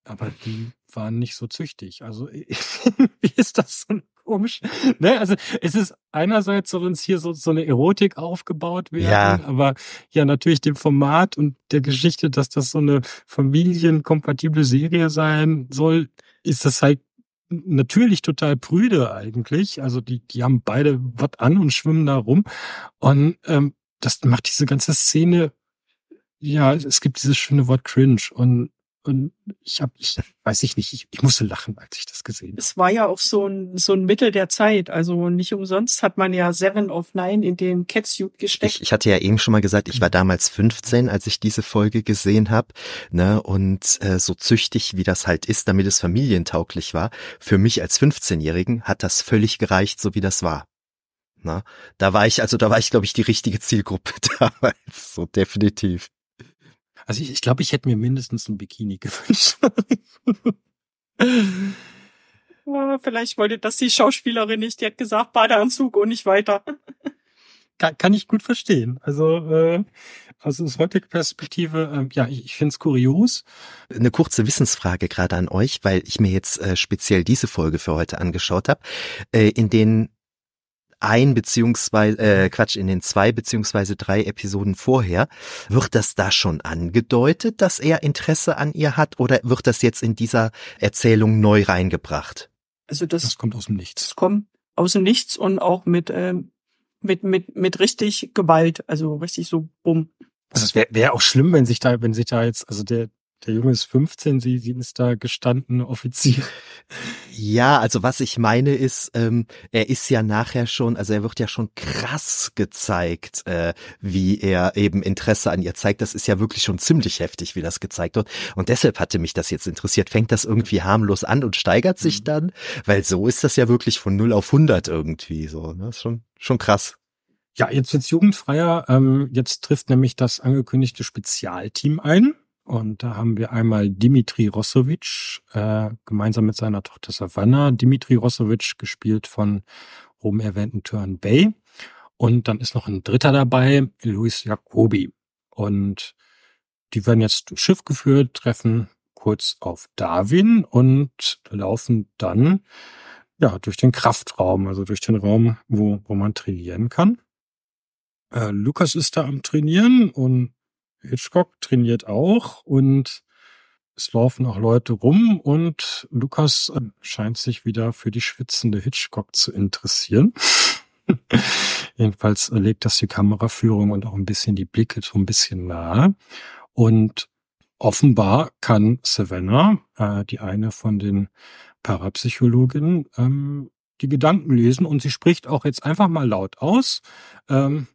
aber die waren nicht so züchtig. Also wie ist das so komisch? Ne? Also es ist einerseits soll uns hier so, so eine Erotik aufgebaut werden, ja. aber ja natürlich dem Format und der Geschichte, dass das so eine familienkompatible Serie sein soll, ist das halt natürlich total prüde eigentlich. Also die, die haben beide was an und schwimmen da rum. Und ähm, das macht diese ganze Szene, ja, es gibt dieses schöne Wort cringe. Und und ich habe, ich weiß ich nicht, ich, ich, musste lachen, als ich das gesehen habe. Es war ja auch so ein, so ein Mittel der Zeit. Also nicht umsonst hat man ja Seven of Nine in den Catsuit gesteckt. Ich, ich hatte ja eben schon mal gesagt, ich war damals 15, als ich diese Folge gesehen habe. Ne? Und äh, so züchtig, wie das halt ist, damit es familientauglich war, für mich als 15-Jährigen hat das völlig gereicht, so wie das war. Na, ne? da war ich, also da war ich, glaube ich, die richtige Zielgruppe damals, so definitiv. Also ich, ich glaube, ich hätte mir mindestens ein Bikini gewünscht. ja, vielleicht wollte das die Schauspielerin nicht. Die hat gesagt, Badeanzug und nicht weiter. Kann, kann ich gut verstehen. Also äh, also aus heutiger Perspektive, ähm, ja, ich, ich finde es kurios. Eine kurze Wissensfrage gerade an euch, weil ich mir jetzt äh, speziell diese Folge für heute angeschaut habe. Äh, in den ein beziehungsweise, äh, Quatsch, in den zwei beziehungsweise drei Episoden vorher, wird das da schon angedeutet, dass er Interesse an ihr hat oder wird das jetzt in dieser Erzählung neu reingebracht? Also das, das kommt aus dem Nichts. Das kommt aus dem Nichts und auch mit, ähm, mit, mit, mit richtig Gewalt, also richtig so bumm. Also es wäre wär auch schlimm, wenn sich da, wenn sich da jetzt, also der, der Junge ist 15, sie, sie ist da gestanden, Offizier. Ja, also was ich meine ist, ähm, er ist ja nachher schon, also er wird ja schon krass gezeigt, äh, wie er eben Interesse an ihr zeigt. Das ist ja wirklich schon ziemlich heftig, wie das gezeigt wird. Und deshalb hatte mich das jetzt interessiert. Fängt das irgendwie harmlos an und steigert sich mhm. dann? Weil so ist das ja wirklich von 0 auf 100 irgendwie so. Ne? Das ist schon, schon krass. Ja, jetzt wird's jugendfreier. Ähm, jetzt trifft nämlich das angekündigte Spezialteam ein. Und da haben wir einmal Dimitri Rossovic, äh, gemeinsam mit seiner Tochter Savannah. Dimitri Rossovic, gespielt von oben erwähnten Turn Bay. Und dann ist noch ein dritter dabei, Luis Jacobi. Und die werden jetzt Schiff geführt, treffen kurz auf Darwin und laufen dann ja durch den Kraftraum, also durch den Raum, wo, wo man trainieren kann. Äh, Lukas ist da am Trainieren und Hitchcock trainiert auch und es laufen auch Leute rum und Lukas äh, scheint sich wieder für die schwitzende Hitchcock zu interessieren. Jedenfalls äh, legt das die Kameraführung und auch ein bisschen die Blicke so ein bisschen nahe. Und offenbar kann Savannah, äh, die eine von den Parapsychologinnen, ähm, die Gedanken lesen und sie spricht auch jetzt einfach mal laut aus. Ähm,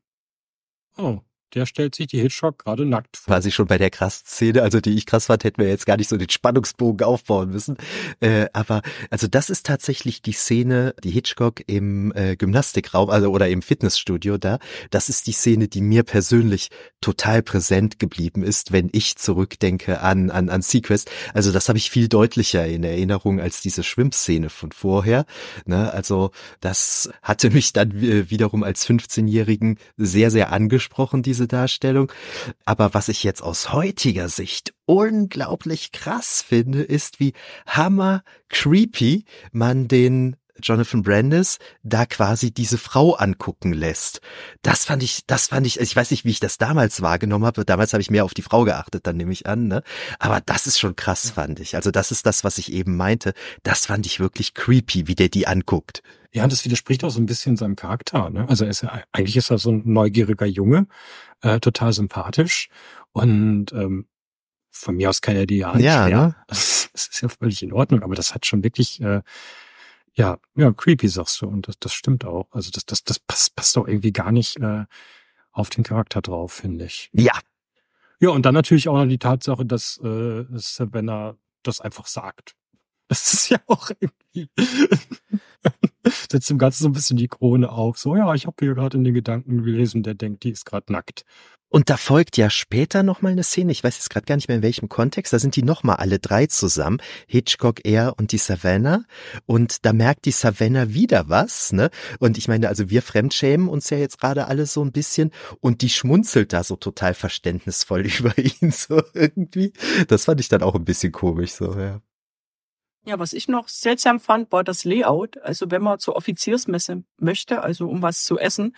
oh, der stellt sich die Hitchcock gerade nackt vor. Quasi schon bei der krassen Szene, also die ich krass fand, hätten wir jetzt gar nicht so den Spannungsbogen aufbauen müssen. Äh, aber also das ist tatsächlich die Szene, die Hitchcock im äh, Gymnastikraum, also oder im Fitnessstudio da. Das ist die Szene, die mir persönlich total präsent geblieben ist, wenn ich zurückdenke an an an Sequest. Also das habe ich viel deutlicher in Erinnerung als diese Schwimmszene von vorher. Ne? Also das hatte mich dann äh, wiederum als 15-Jährigen sehr sehr angesprochen diese diese Darstellung. Aber was ich jetzt aus heutiger Sicht unglaublich krass finde, ist, wie hammer creepy man den Jonathan Brandis da quasi diese Frau angucken lässt. Das fand ich, das fand ich, also ich weiß nicht, wie ich das damals wahrgenommen habe. Damals habe ich mehr auf die Frau geachtet, dann nehme ich an, ne? Aber das ist schon krass, fand ich. Also das ist das, was ich eben meinte. Das fand ich wirklich creepy, wie der die anguckt. Ja, das widerspricht auch so ein bisschen seinem Charakter. Ne? Also er ist, eigentlich ist er so ein neugieriger Junge, äh, total sympathisch und ähm, von mir aus kann er die ja Ja, ne? das, das ist ja völlig in Ordnung, aber das hat schon wirklich äh, ja, ja, creepy sagst du und das, das stimmt auch. Also das, das, das passt, passt auch irgendwie gar nicht äh, auf den Charakter drauf, finde ich. Ja. Ja, und dann natürlich auch noch die Tatsache, dass äh, Savannah das einfach sagt. Das ist ja auch irgendwie. setzt dem Ganzen so ein bisschen die Krone auf. So, ja, ich habe hier gerade in den Gedanken gelesen, der denkt, die ist gerade nackt. Und da folgt ja später nochmal eine Szene, ich weiß jetzt gerade gar nicht mehr in welchem Kontext, da sind die nochmal alle drei zusammen, Hitchcock, er und die Savannah. Und da merkt die Savannah wieder was, ne? Und ich meine, also wir fremdschämen uns ja jetzt gerade alle so ein bisschen und die schmunzelt da so total verständnisvoll über ihn, so irgendwie. Das fand ich dann auch ein bisschen komisch, so, ja. Ja, was ich noch seltsam fand, war das Layout. Also wenn man zur Offiziersmesse möchte, also um was zu essen,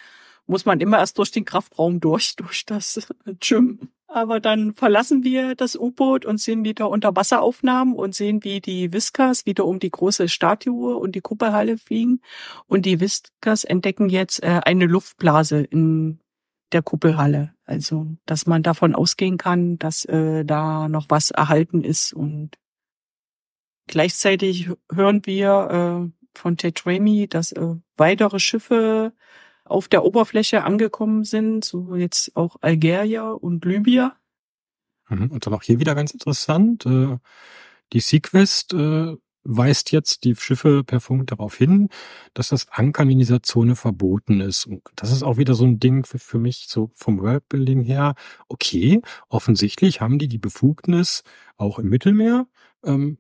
muss man immer erst durch den Kraftraum durch, durch das Gym. Aber dann verlassen wir das U-Boot und sehen wieder Unterwasseraufnahmen und sehen, wie die Whiskers wieder um die große Statue und die Kuppelhalle fliegen. Und die Whiskers entdecken jetzt äh, eine Luftblase in der Kuppelhalle. Also, dass man davon ausgehen kann, dass äh, da noch was erhalten ist. Und gleichzeitig hören wir äh, von Tetremi, dass äh, weitere Schiffe auf der Oberfläche angekommen sind, so jetzt auch Algeria und Libya. Mhm. Und dann auch hier wieder ganz interessant, äh, die Sequest äh, weist jetzt die Schiffe per Funk darauf hin, dass das Ankern in dieser Zone verboten ist. Und das ist auch wieder so ein Ding für, für mich so vom Worldbuilding her. Okay, offensichtlich haben die die Befugnis, auch im Mittelmeer ähm,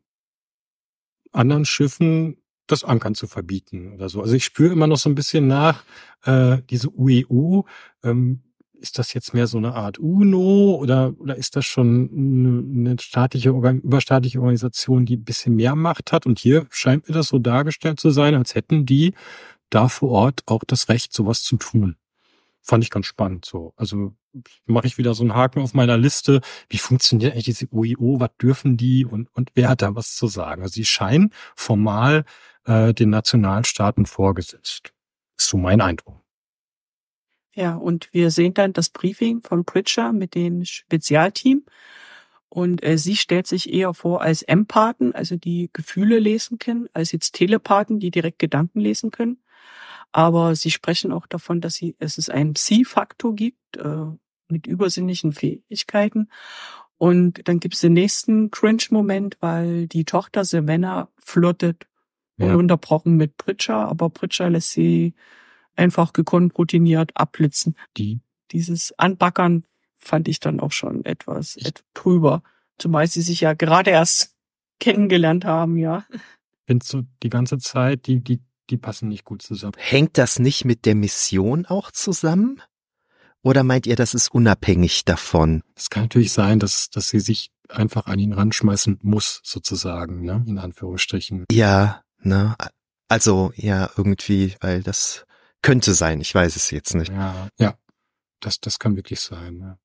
anderen Schiffen das Ankern zu verbieten oder so. Also ich spüre immer noch so ein bisschen nach, äh, diese UEU, e ähm, ist das jetzt mehr so eine Art UNO oder, oder ist das schon eine staatliche, überstaatliche Organisation, die ein bisschen mehr Macht hat? Und hier scheint mir das so dargestellt zu sein, als hätten die da vor Ort auch das Recht, sowas zu tun. Fand ich ganz spannend so. Also mache ich wieder so einen Haken auf meiner Liste. Wie funktioniert eigentlich diese UIO? E was dürfen die? Und, und wer hat da was zu sagen? Also sie scheinen formal äh, den Nationalstaaten vorgesetzt. Ist so mein Eindruck. Ja, und wir sehen dann das Briefing von Pritcher mit dem Spezialteam. Und äh, sie stellt sich eher vor als Empathen, also die Gefühle lesen können, als jetzt Telepathen, die direkt Gedanken lesen können. Aber sie sprechen auch davon, dass sie, es ist ein c faktor gibt äh, mit übersinnlichen Fähigkeiten. Und dann gibt es den nächsten Cringe-Moment, weil die Tochter Savannah flirtet ja. unterbrochen mit Pritscher, aber Pritscher lässt sie einfach gekonnt routiniert abblitzen. Die? Dieses Anbackern fand ich dann auch schon etwas et drüber. Zumal sie sich ja gerade erst kennengelernt haben, ja. Findest du die ganze Zeit, die, die, die passen nicht gut zusammen. Hängt das nicht mit der Mission auch zusammen? Oder meint ihr, das ist unabhängig davon? Es kann natürlich sein, dass, dass sie sich einfach an ihn ranschmeißen muss, sozusagen, ne? in Anführungsstrichen. Ja. Ne? Also ja, irgendwie, weil das könnte sein, ich weiß es jetzt nicht. Ja, ja. Das, das kann wirklich sein. Ja.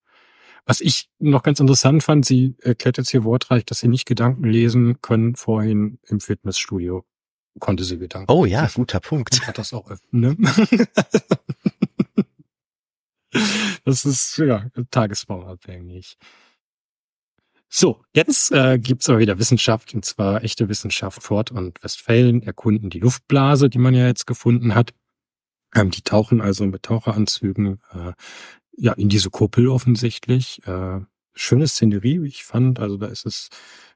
Was ich noch ganz interessant fand, sie erklärt jetzt hier wortreich, dass sie nicht Gedanken lesen können vorhin im Fitnessstudio. Konnte sie Gedanken. Oh ja, guter Punkt. Hat das auch Ne? das ist ja tagesformabhängig. So, jetzt äh, gibt aber wieder Wissenschaft, und zwar echte Wissenschaft. Ford und Westfalen erkunden die Luftblase, die man ja jetzt gefunden hat. Ähm, die tauchen also mit Taucheranzügen äh, ja in diese Kuppel offensichtlich. Äh, schöne Szenerie, wie ich fand. Also da ist es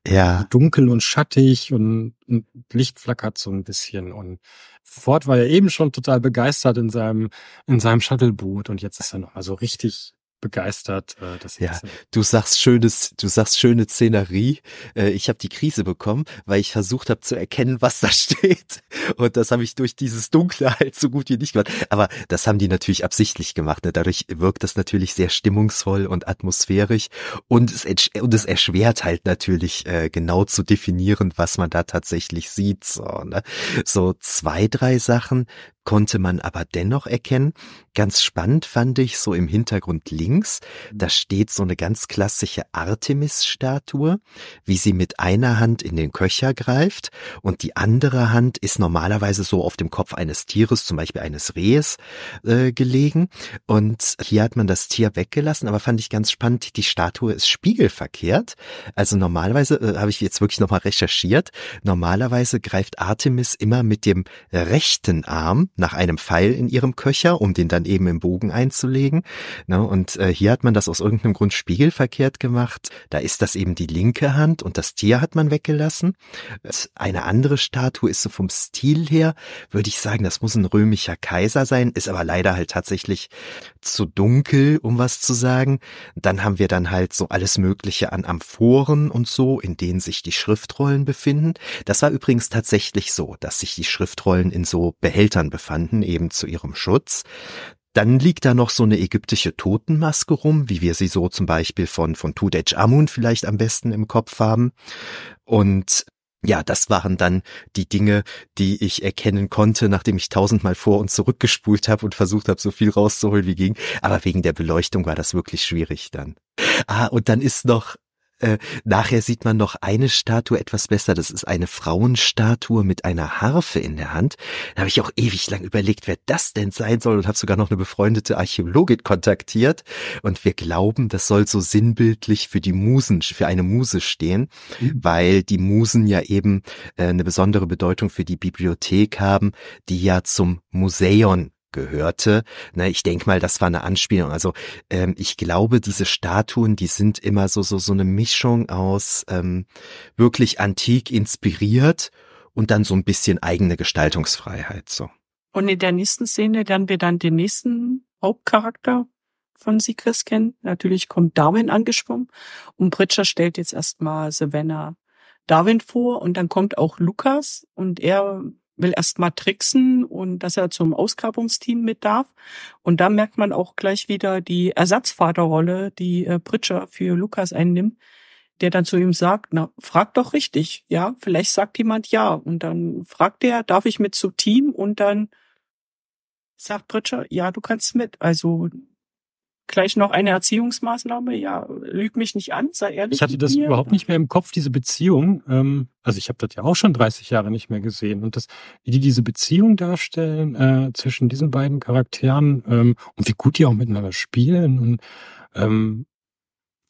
ja. dunkel und schattig und, und Licht flackert so ein bisschen. Und Ford war ja eben schon total begeistert in seinem, in seinem Shuttleboot und jetzt ist er noch mal so richtig begeistert. Äh, das ja, du sagst schönes, du sagst schöne Szenerie. Äh, ich habe die Krise bekommen, weil ich versucht habe zu erkennen, was da steht. Und das habe ich durch dieses Dunkle halt so gut wie nicht gemacht. Aber das haben die natürlich absichtlich gemacht. Ne? Dadurch wirkt das natürlich sehr stimmungsvoll und atmosphärisch. Und es, und es erschwert halt natürlich äh, genau zu definieren, was man da tatsächlich sieht. So, ne? so zwei, drei Sachen konnte man aber dennoch erkennen. Ganz spannend fand ich so im Hintergrund links, da steht so eine ganz klassische Artemis-Statue, wie sie mit einer Hand in den Köcher greift und die andere Hand ist normalerweise so auf dem Kopf eines Tieres, zum Beispiel eines Rehes, äh, gelegen. Und hier hat man das Tier weggelassen, aber fand ich ganz spannend, die Statue ist spiegelverkehrt. Also normalerweise, äh, habe ich jetzt wirklich nochmal recherchiert, normalerweise greift Artemis immer mit dem rechten Arm nach einem Pfeil in ihrem Köcher, um den dann eben im Bogen einzulegen. Ne? Und äh, hier hat man das aus irgendeinem Grund spiegelverkehrt gemacht. Da ist das eben die linke Hand und das Tier hat man weggelassen. Eine andere Statue ist so vom Stil her, würde ich sagen, das muss ein römischer Kaiser sein, ist aber leider halt tatsächlich zu dunkel, um was zu sagen. Dann haben wir dann halt so alles Mögliche an Amphoren und so, in denen sich die Schriftrollen befinden. Das war übrigens tatsächlich so, dass sich die Schriftrollen in so Behältern befinden fanden, eben zu ihrem Schutz. Dann liegt da noch so eine ägyptische Totenmaske rum, wie wir sie so zum Beispiel von, von Amun vielleicht am besten im Kopf haben. Und ja, das waren dann die Dinge, die ich erkennen konnte, nachdem ich tausendmal vor und zurückgespult habe und versucht habe, so viel rauszuholen wie ging. Aber wegen der Beleuchtung war das wirklich schwierig dann. Ah, und dann ist noch äh, nachher sieht man noch eine Statue etwas besser. Das ist eine Frauenstatue mit einer Harfe in der Hand. Da habe ich auch ewig lang überlegt, wer das denn sein soll und habe sogar noch eine befreundete Archäologin kontaktiert. Und wir glauben, das soll so sinnbildlich für die Musen, für eine Muse stehen, mhm. weil die Musen ja eben äh, eine besondere Bedeutung für die Bibliothek haben, die ja zum Museon gehörte. Ne, ich denk mal, das war eine Anspielung. Also ähm, ich glaube, diese Statuen, die sind immer so so so eine Mischung aus ähm, wirklich antik inspiriert und dann so ein bisschen eigene Gestaltungsfreiheit so. Und in der nächsten Szene lernen wir dann den nächsten Hauptcharakter von Sigris kennen. Natürlich kommt Darwin angeschwommen und Pritcher stellt jetzt erstmal Savannah Darwin vor und dann kommt auch Lukas und er will erst mal tricksen und dass er zum Ausgrabungsteam mit darf. Und da merkt man auch gleich wieder die Ersatzvaterrolle, die äh, Pritscher für Lukas einnimmt, der dann zu ihm sagt, na, frag doch richtig, ja, vielleicht sagt jemand ja. Und dann fragt er, darf ich mit zum Team? Und dann sagt Pritscher, ja, du kannst mit. Also gleich noch eine Erziehungsmaßnahme? Ja, lüg mich nicht an, sei ehrlich. Ich hatte das mir, überhaupt nicht mehr im Kopf, diese Beziehung. Ähm, also ich habe das ja auch schon 30 Jahre nicht mehr gesehen. Und das, wie die diese Beziehung darstellen äh, zwischen diesen beiden Charakteren ähm, und wie gut die auch miteinander spielen und ähm,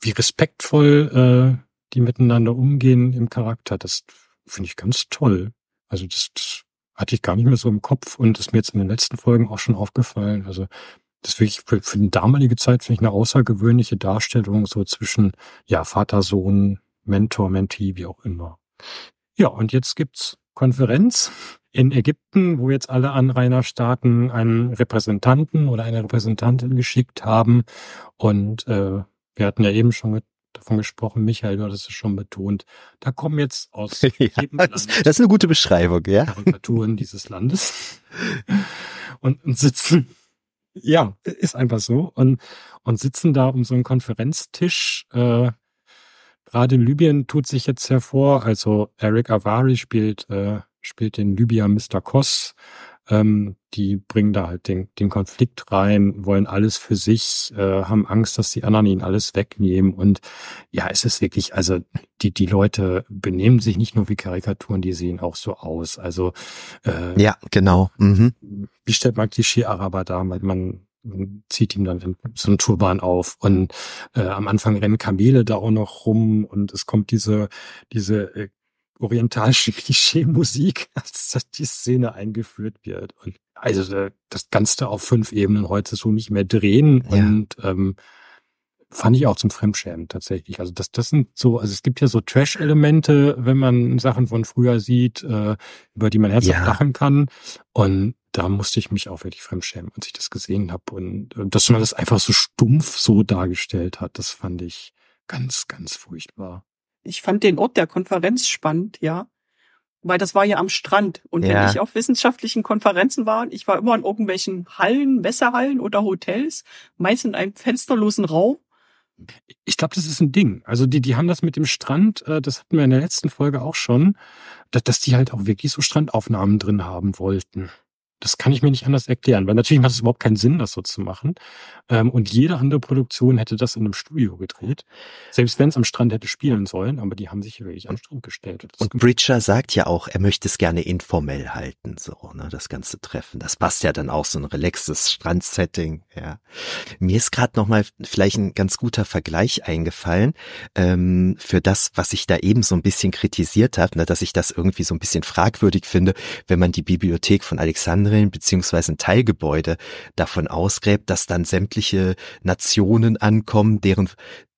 wie respektvoll äh, die miteinander umgehen im Charakter, das finde ich ganz toll. Also das, das hatte ich gar nicht mehr so im Kopf und ist mir jetzt in den letzten Folgen auch schon aufgefallen. Also das wirklich für, für die damalige Zeit finde ich eine außergewöhnliche Darstellung, so zwischen ja, Vater, Sohn, Mentor, Mentee, wie auch immer. Ja, und jetzt gibt's Konferenz in Ägypten, wo jetzt alle Anrainerstaaten einen Repräsentanten oder eine Repräsentantin geschickt haben. Und äh, wir hatten ja eben schon davon gesprochen, Michael, du hattest es schon betont. Da kommen jetzt aus ja, jedem Land das, das ist eine gute Beschreibung, ja. Karikaturen dieses Landes und, und sitzen ja, ist einfach so. Und, und sitzen da um so einen Konferenztisch. Äh, Gerade in Libyen tut sich jetzt hervor. Also Eric Avari spielt, äh, spielt den Libyer Mr. Koss. Ähm, die bringen da halt den, den Konflikt rein, wollen alles für sich, äh, haben Angst, dass die anderen ihnen alles wegnehmen. Und ja, es ist wirklich, also die, die Leute benehmen sich nicht nur wie Karikaturen, die sehen auch so aus. Also äh, Ja, genau. Mhm. Wie stellt man die Ski-Araber da? Man, man zieht ihm dann so ein Turban auf und äh, am Anfang rennen Kamele da auch noch rum und es kommt diese diese äh, orientalische Klischee-Musik, als die Szene eingeführt wird. Und also das Ganze auf fünf Ebenen heute so nicht mehr drehen ja. und ähm, fand ich auch zum Fremdschämen tatsächlich. Also das, das sind so, also es gibt ja so Trash-Elemente, wenn man Sachen von früher sieht, äh, über die man herzlich ja. lachen kann. Und da musste ich mich auch wirklich fremdschämen, als ich das gesehen habe. Und äh, dass man das einfach so stumpf so dargestellt hat, das fand ich ganz, ganz furchtbar ich fand den Ort der Konferenz spannend, ja. Weil das war ja am Strand. Und ja. wenn ich auf wissenschaftlichen Konferenzen war, ich war immer in irgendwelchen Hallen, Messehallen oder Hotels, meist in einem fensterlosen Raum. Ich glaube, das ist ein Ding. Also die, die haben das mit dem Strand, äh, das hatten wir in der letzten Folge auch schon, dass die halt auch wirklich so Strandaufnahmen drin haben wollten. Das kann ich mir nicht anders erklären, weil natürlich macht es überhaupt keinen Sinn, das so zu machen. Ähm, und jede andere Produktion hätte das in einem Studio gedreht. Selbst wenn es am Strand hätte spielen sollen, aber die haben sich hier wirklich am Strand gestellt. Und, und Bridger sagt ja auch, er möchte es gerne informell halten, so, ne, das ganze Treffen. Das passt ja dann auch so ein relaxes Strandsetting, ja. Mir ist gerade nochmal vielleicht ein ganz guter Vergleich eingefallen, ähm, für das, was ich da eben so ein bisschen kritisiert habe, ne, dass ich das irgendwie so ein bisschen fragwürdig finde, wenn man die Bibliothek von Alexandria Generellen beziehungsweise ein Teilgebäude davon ausgräbt, dass dann sämtliche Nationen ankommen, deren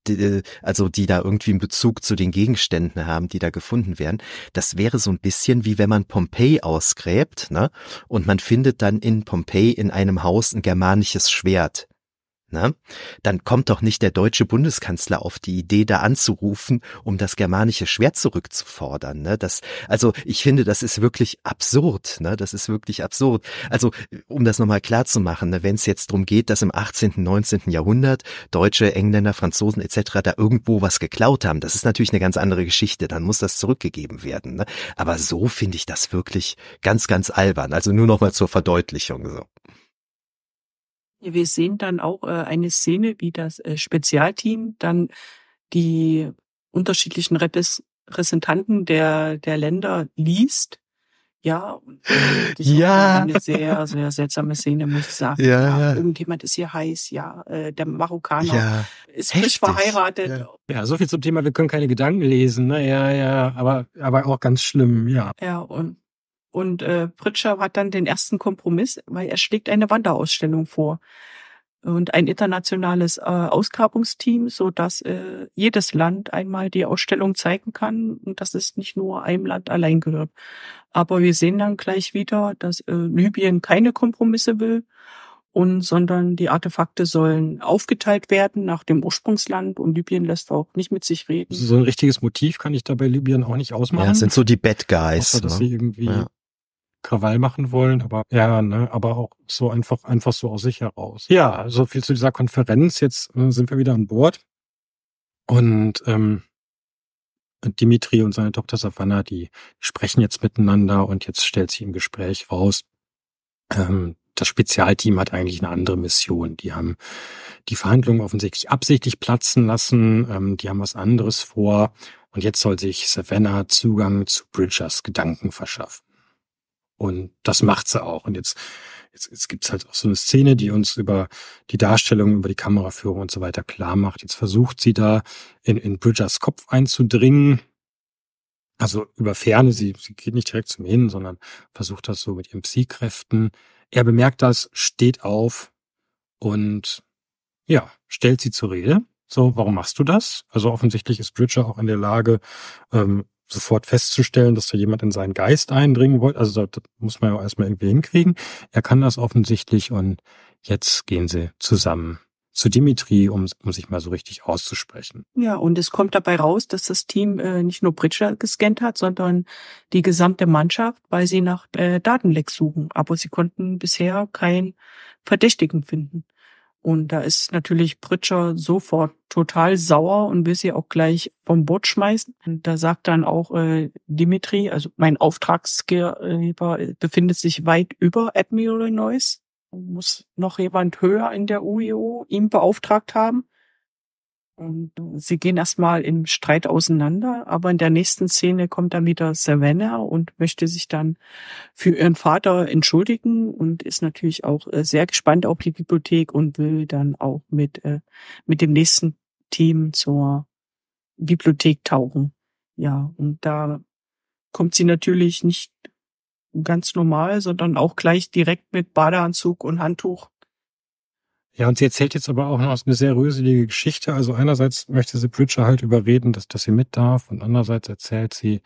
äh, also die da irgendwie einen Bezug zu den Gegenständen haben, die da gefunden werden. Das wäre so ein bisschen wie wenn man Pompeji ausgräbt, ne? Und man findet dann in Pompeji in einem Haus ein germanisches Schwert ne? dann kommt doch nicht der deutsche Bundeskanzler auf die Idee, da anzurufen, um das germanische Schwert zurückzufordern. Ne? Das, also ich finde, das ist wirklich absurd. Ne? Das ist wirklich absurd. Also um das nochmal klar zu machen, ne, wenn es jetzt darum geht, dass im 18., 19. Jahrhundert Deutsche, Engländer, Franzosen etc. da irgendwo was geklaut haben, das ist natürlich eine ganz andere Geschichte. Dann muss das zurückgegeben werden. Ne? Aber so finde ich das wirklich ganz, ganz albern. Also nur nochmal zur Verdeutlichung. So. Wir sehen dann auch äh, eine Szene, wie das äh, Spezialteam dann die unterschiedlichen Repräsentanten der, der Länder liest. Ja, und äh, das ja. eine sehr, sehr seltsame Szene, muss ich sagen. Ja, ja, ja. Irgendjemand ist hier heiß, ja. Der Marokkaner ja. ist frisch verheiratet. Ja. ja. so viel zum Thema, wir können keine Gedanken lesen, ne? Ja, ja, aber, aber auch ganz schlimm, ja. Ja, und und äh, Pritscher hat dann den ersten Kompromiss, weil er schlägt eine Wanderausstellung vor und ein internationales äh, Ausgrabungsteam, so dass äh, jedes Land einmal die Ausstellung zeigen kann und dass es nicht nur einem Land allein gehört. Aber wir sehen dann gleich wieder, dass äh, Libyen keine Kompromisse will und sondern die Artefakte sollen aufgeteilt werden nach dem Ursprungsland und Libyen lässt auch nicht mit sich reden. So ein richtiges Motiv kann ich da bei Libyen auch nicht ausmachen. Ja, das sind so die Bad Guys. Außer, dass ne? sie irgendwie ja. Krawall machen wollen, aber ja, ne, aber auch so einfach, einfach so aus sich heraus. Ja, so viel zu dieser Konferenz. Jetzt äh, sind wir wieder an Bord. Und ähm, Dimitri und seine Tochter Savannah, die sprechen jetzt miteinander und jetzt stellt sich im Gespräch raus, ähm, das Spezialteam hat eigentlich eine andere Mission. Die haben die Verhandlungen offensichtlich absichtlich platzen lassen, ähm, die haben was anderes vor und jetzt soll sich Savannah Zugang zu Bridgers Gedanken verschaffen. Und das macht sie auch. Und jetzt, jetzt, jetzt gibt halt auch so eine Szene, die uns über die Darstellung, über die Kameraführung und so weiter klar macht. Jetzt versucht sie da in, in Bridgers Kopf einzudringen. Also über Ferne, sie, sie geht nicht direkt zum Hin, sondern versucht das so mit ihren Psy-Kräften. Er bemerkt das, steht auf und ja, stellt sie zur Rede. So, warum machst du das? Also offensichtlich ist Bridger auch in der Lage, ähm, sofort festzustellen, dass da jemand in seinen Geist eindringen wollte. Also das muss man ja auch erstmal irgendwie hinkriegen. Er kann das offensichtlich und jetzt gehen sie zusammen zu Dimitri, um, um sich mal so richtig auszusprechen. Ja, und es kommt dabei raus, dass das Team äh, nicht nur Bridger gescannt hat, sondern die gesamte Mannschaft, weil sie nach äh, Datenlecks suchen. Aber sie konnten bisher keinen Verdächtigen finden. Und da ist natürlich Pritscher sofort total sauer und will sie auch gleich vom Boot schmeißen. Und da sagt dann auch äh, Dimitri, also mein Auftragsgeber äh, befindet sich weit über Admiral Noise und muss noch jemand höher in der UEO ihm beauftragt haben. Und sie gehen erstmal im Streit auseinander, aber in der nächsten Szene kommt dann wieder Savannah und möchte sich dann für ihren Vater entschuldigen und ist natürlich auch äh, sehr gespannt auf die Bibliothek und will dann auch mit, äh, mit dem nächsten Team zur Bibliothek tauchen. Ja, und da kommt sie natürlich nicht ganz normal, sondern auch gleich direkt mit Badeanzug und Handtuch ja, und sie erzählt jetzt aber auch noch eine sehr röselige Geschichte. Also einerseits möchte sie Bridger halt überreden, dass, dass sie mit darf und andererseits erzählt sie,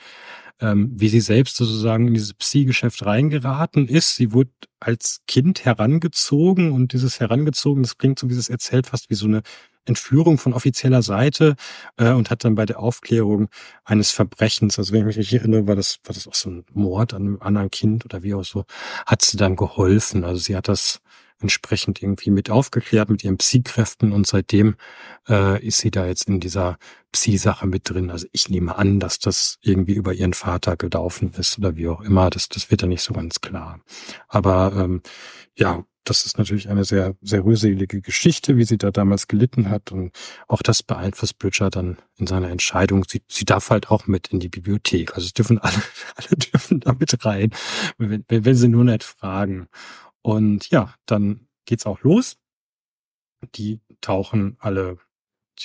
ähm, wie sie selbst sozusagen in dieses psy geschäft reingeraten ist. Sie wurde als Kind herangezogen und dieses herangezogen, das klingt so, wie sie es erzählt, fast wie so eine Entführung von offizieller Seite äh, und hat dann bei der Aufklärung eines Verbrechens, also wenn ich mich richtig erinnere, war das, war das auch so ein Mord an einem anderen Kind oder wie auch so, hat sie dann geholfen. Also sie hat das entsprechend irgendwie mit aufgeklärt mit ihren Psi-Kräften und seitdem äh, ist sie da jetzt in dieser Psi-Sache mit drin. Also ich nehme an, dass das irgendwie über ihren Vater gelaufen ist oder wie auch immer. Das, das wird ja nicht so ganz klar. Aber ähm, ja, das ist natürlich eine sehr, sehr rührselige Geschichte, wie sie da damals gelitten hat. Und auch das beeinflusst Bridger dann in seiner Entscheidung. Sie, sie darf halt auch mit in die Bibliothek. Also es dürfen alle, alle dürfen da mit rein, wenn, wenn sie nur nicht fragen. Und ja, dann geht's auch los. Die tauchen alle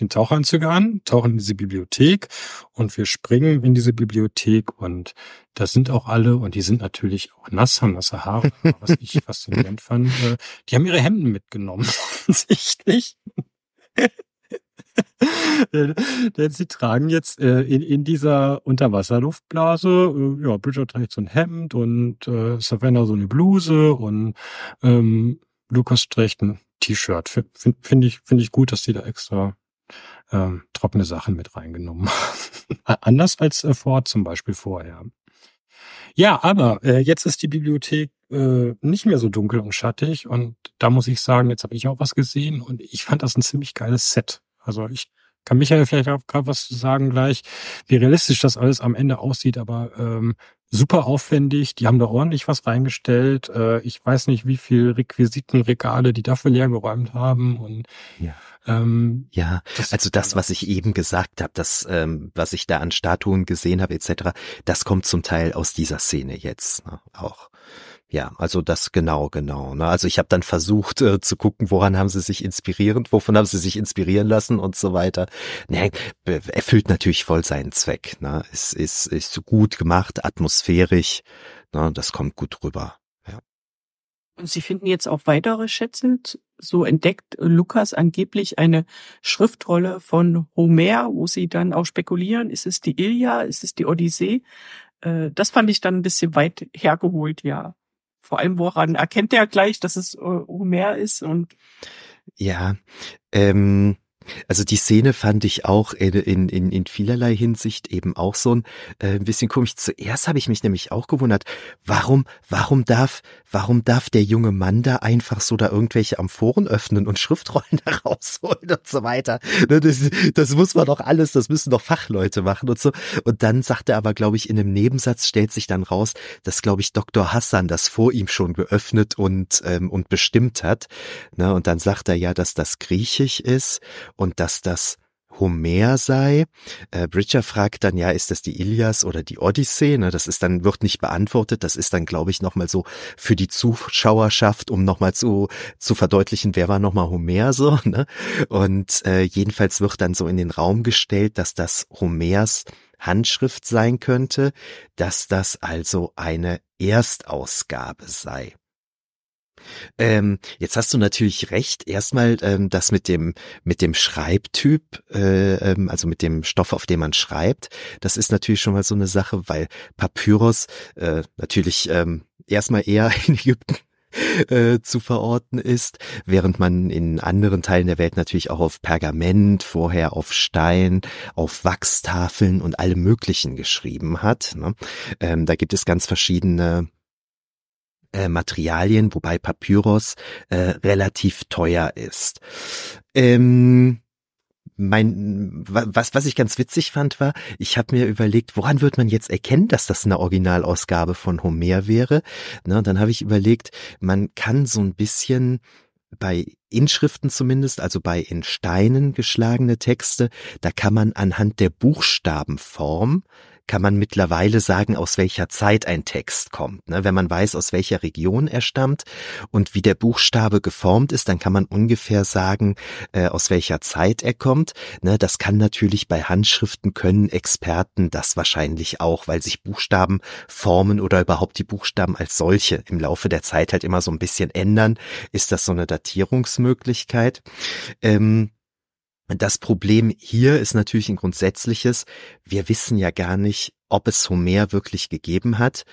den Tauchanzüge an, tauchen in diese Bibliothek und wir springen in diese Bibliothek und da sind auch alle und die sind natürlich auch nass, haben nasse Haare, was ich faszinierend fand. Äh, die haben ihre Hemden mitgenommen, offensichtlich. Denn denn sie tragen jetzt äh, in, in, dieser Unterwasserluftblase, äh, ja, Bridger trägt so ein Hemd und äh, Savannah so eine Bluse und ähm, Lukas trägt ein T-Shirt. Finde find ich, find ich gut, dass die da extra ähm, trockene Sachen mit reingenommen haben. Anders als äh, Ford zum Beispiel vorher. Ja, aber äh, jetzt ist die Bibliothek äh, nicht mehr so dunkel und schattig und da muss ich sagen, jetzt habe ich auch was gesehen und ich fand das ein ziemlich geiles Set. Also ich kann Michael vielleicht auch gerade was sagen gleich, wie realistisch das alles am Ende aussieht, aber ähm, super aufwendig. Die haben da ordentlich was reingestellt. Äh, ich weiß nicht, wie viel Requisiten, Regale die dafür leer geräumt haben und ja. Ähm, ja, das also das, was ich eben gesagt habe, das, ähm, was ich da an Statuen gesehen habe etc., das kommt zum Teil aus dieser Szene jetzt ne, auch. Ja, also das genau, genau. Ne? Also ich habe dann versucht äh, zu gucken, woran haben sie sich inspirierend, wovon haben sie sich inspirieren lassen und so weiter. Ne, erfüllt natürlich voll seinen Zweck. Ne? Es ist, ist gut gemacht, atmosphärisch. Ne? Das kommt gut rüber. Ja. Und Sie finden jetzt auch weitere Schätze. So entdeckt Lukas angeblich eine Schriftrolle von Homer, wo Sie dann auch spekulieren, ist es die Ilia, ist es die Odyssee? Äh, das fand ich dann ein bisschen weit hergeholt, ja. Vor allem, woran erkennt er gleich, dass es äh, Homer ist und ja, ähm, also die Szene fand ich auch in, in, in vielerlei Hinsicht eben auch so ein äh, bisschen komisch. Zuerst habe ich mich nämlich auch gewundert, warum, warum darf, warum darf der junge Mann da einfach so da irgendwelche Amphoren öffnen und Schriftrollen da rausholen und so weiter. Ne, das, das muss man doch alles, das müssen doch Fachleute machen und so. Und dann sagt er aber, glaube ich, in einem Nebensatz stellt sich dann raus, dass, glaube ich, Dr. Hassan das vor ihm schon geöffnet und, ähm, und bestimmt hat. Ne? Und dann sagt er ja, dass das griechisch ist und dass das Homer sei. Äh, Bridger fragt dann ja, ist das die Ilias oder die Odyssee? Ne, das ist dann, wird nicht beantwortet. Das ist dann, glaube ich, nochmal so für die Zuschauerschaft, um nochmal zu, zu verdeutlichen, wer war nochmal Homer so. Ne? Und äh, jedenfalls wird dann so in den Raum gestellt, dass das Homers Handschrift sein könnte, dass das also eine Erstausgabe sei. Ähm, jetzt hast du natürlich recht. Erstmal ähm, das mit dem mit dem Schreibtyp, äh, ähm, also mit dem Stoff, auf dem man schreibt. Das ist natürlich schon mal so eine Sache, weil Papyrus äh, natürlich ähm, erstmal eher in Ägypten äh, zu verorten ist, während man in anderen Teilen der Welt natürlich auch auf Pergament, vorher auf Stein, auf Wachstafeln und alle möglichen geschrieben hat. Ne? Ähm, da gibt es ganz verschiedene äh, Materialien, wobei Papyrus äh, relativ teuer ist. Ähm mein was was ich ganz witzig fand war, ich habe mir überlegt, woran wird man jetzt erkennen, dass das eine Originalausgabe von Homer wäre? Ne, dann habe ich überlegt, man kann so ein bisschen bei Inschriften zumindest, also bei in Steinen geschlagene Texte, da kann man anhand der Buchstabenform kann man mittlerweile sagen, aus welcher Zeit ein Text kommt. Ne? Wenn man weiß, aus welcher Region er stammt und wie der Buchstabe geformt ist, dann kann man ungefähr sagen, äh, aus welcher Zeit er kommt. Ne? Das kann natürlich bei Handschriften können Experten das wahrscheinlich auch, weil sich Buchstaben formen oder überhaupt die Buchstaben als solche im Laufe der Zeit halt immer so ein bisschen ändern. Ist das so eine Datierungsmöglichkeit? Ähm, das Problem hier ist natürlich ein grundsätzliches. Wir wissen ja gar nicht, ob es Homer wirklich gegeben hat.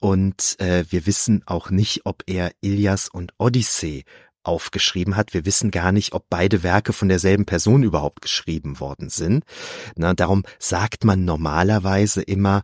Und äh, wir wissen auch nicht, ob er Ilias und Odyssee aufgeschrieben hat. Wir wissen gar nicht, ob beide Werke von derselben Person überhaupt geschrieben worden sind. Na, darum sagt man normalerweise immer,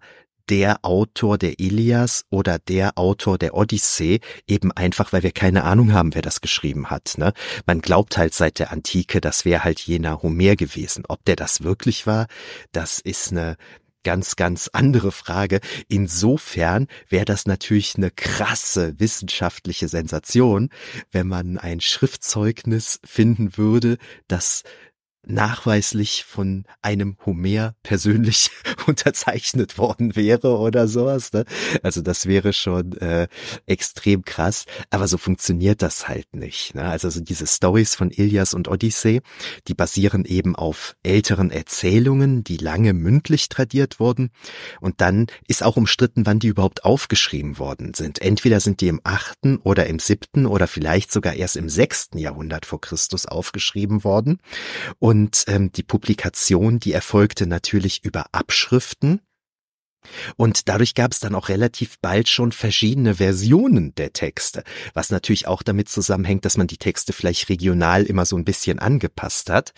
der Autor der Ilias oder der Autor der Odyssee, eben einfach, weil wir keine Ahnung haben, wer das geschrieben hat. Ne? Man glaubt halt seit der Antike, das wäre halt jener Homer gewesen. Ob der das wirklich war, das ist eine ganz, ganz andere Frage. Insofern wäre das natürlich eine krasse wissenschaftliche Sensation, wenn man ein Schriftzeugnis finden würde, das nachweislich von einem Homer persönlich unterzeichnet worden wäre oder sowas. Ne? Also das wäre schon äh, extrem krass, aber so funktioniert das halt nicht. Ne? Also so diese Stories von Ilias und Odyssee, die basieren eben auf älteren Erzählungen, die lange mündlich tradiert wurden und dann ist auch umstritten, wann die überhaupt aufgeschrieben worden sind. Entweder sind die im achten oder im siebten oder vielleicht sogar erst im sechsten Jahrhundert vor Christus aufgeschrieben worden und und ähm, die Publikation, die erfolgte natürlich über Abschriften. Und dadurch gab es dann auch relativ bald schon verschiedene Versionen der Texte, was natürlich auch damit zusammenhängt, dass man die Texte vielleicht regional immer so ein bisschen angepasst hat.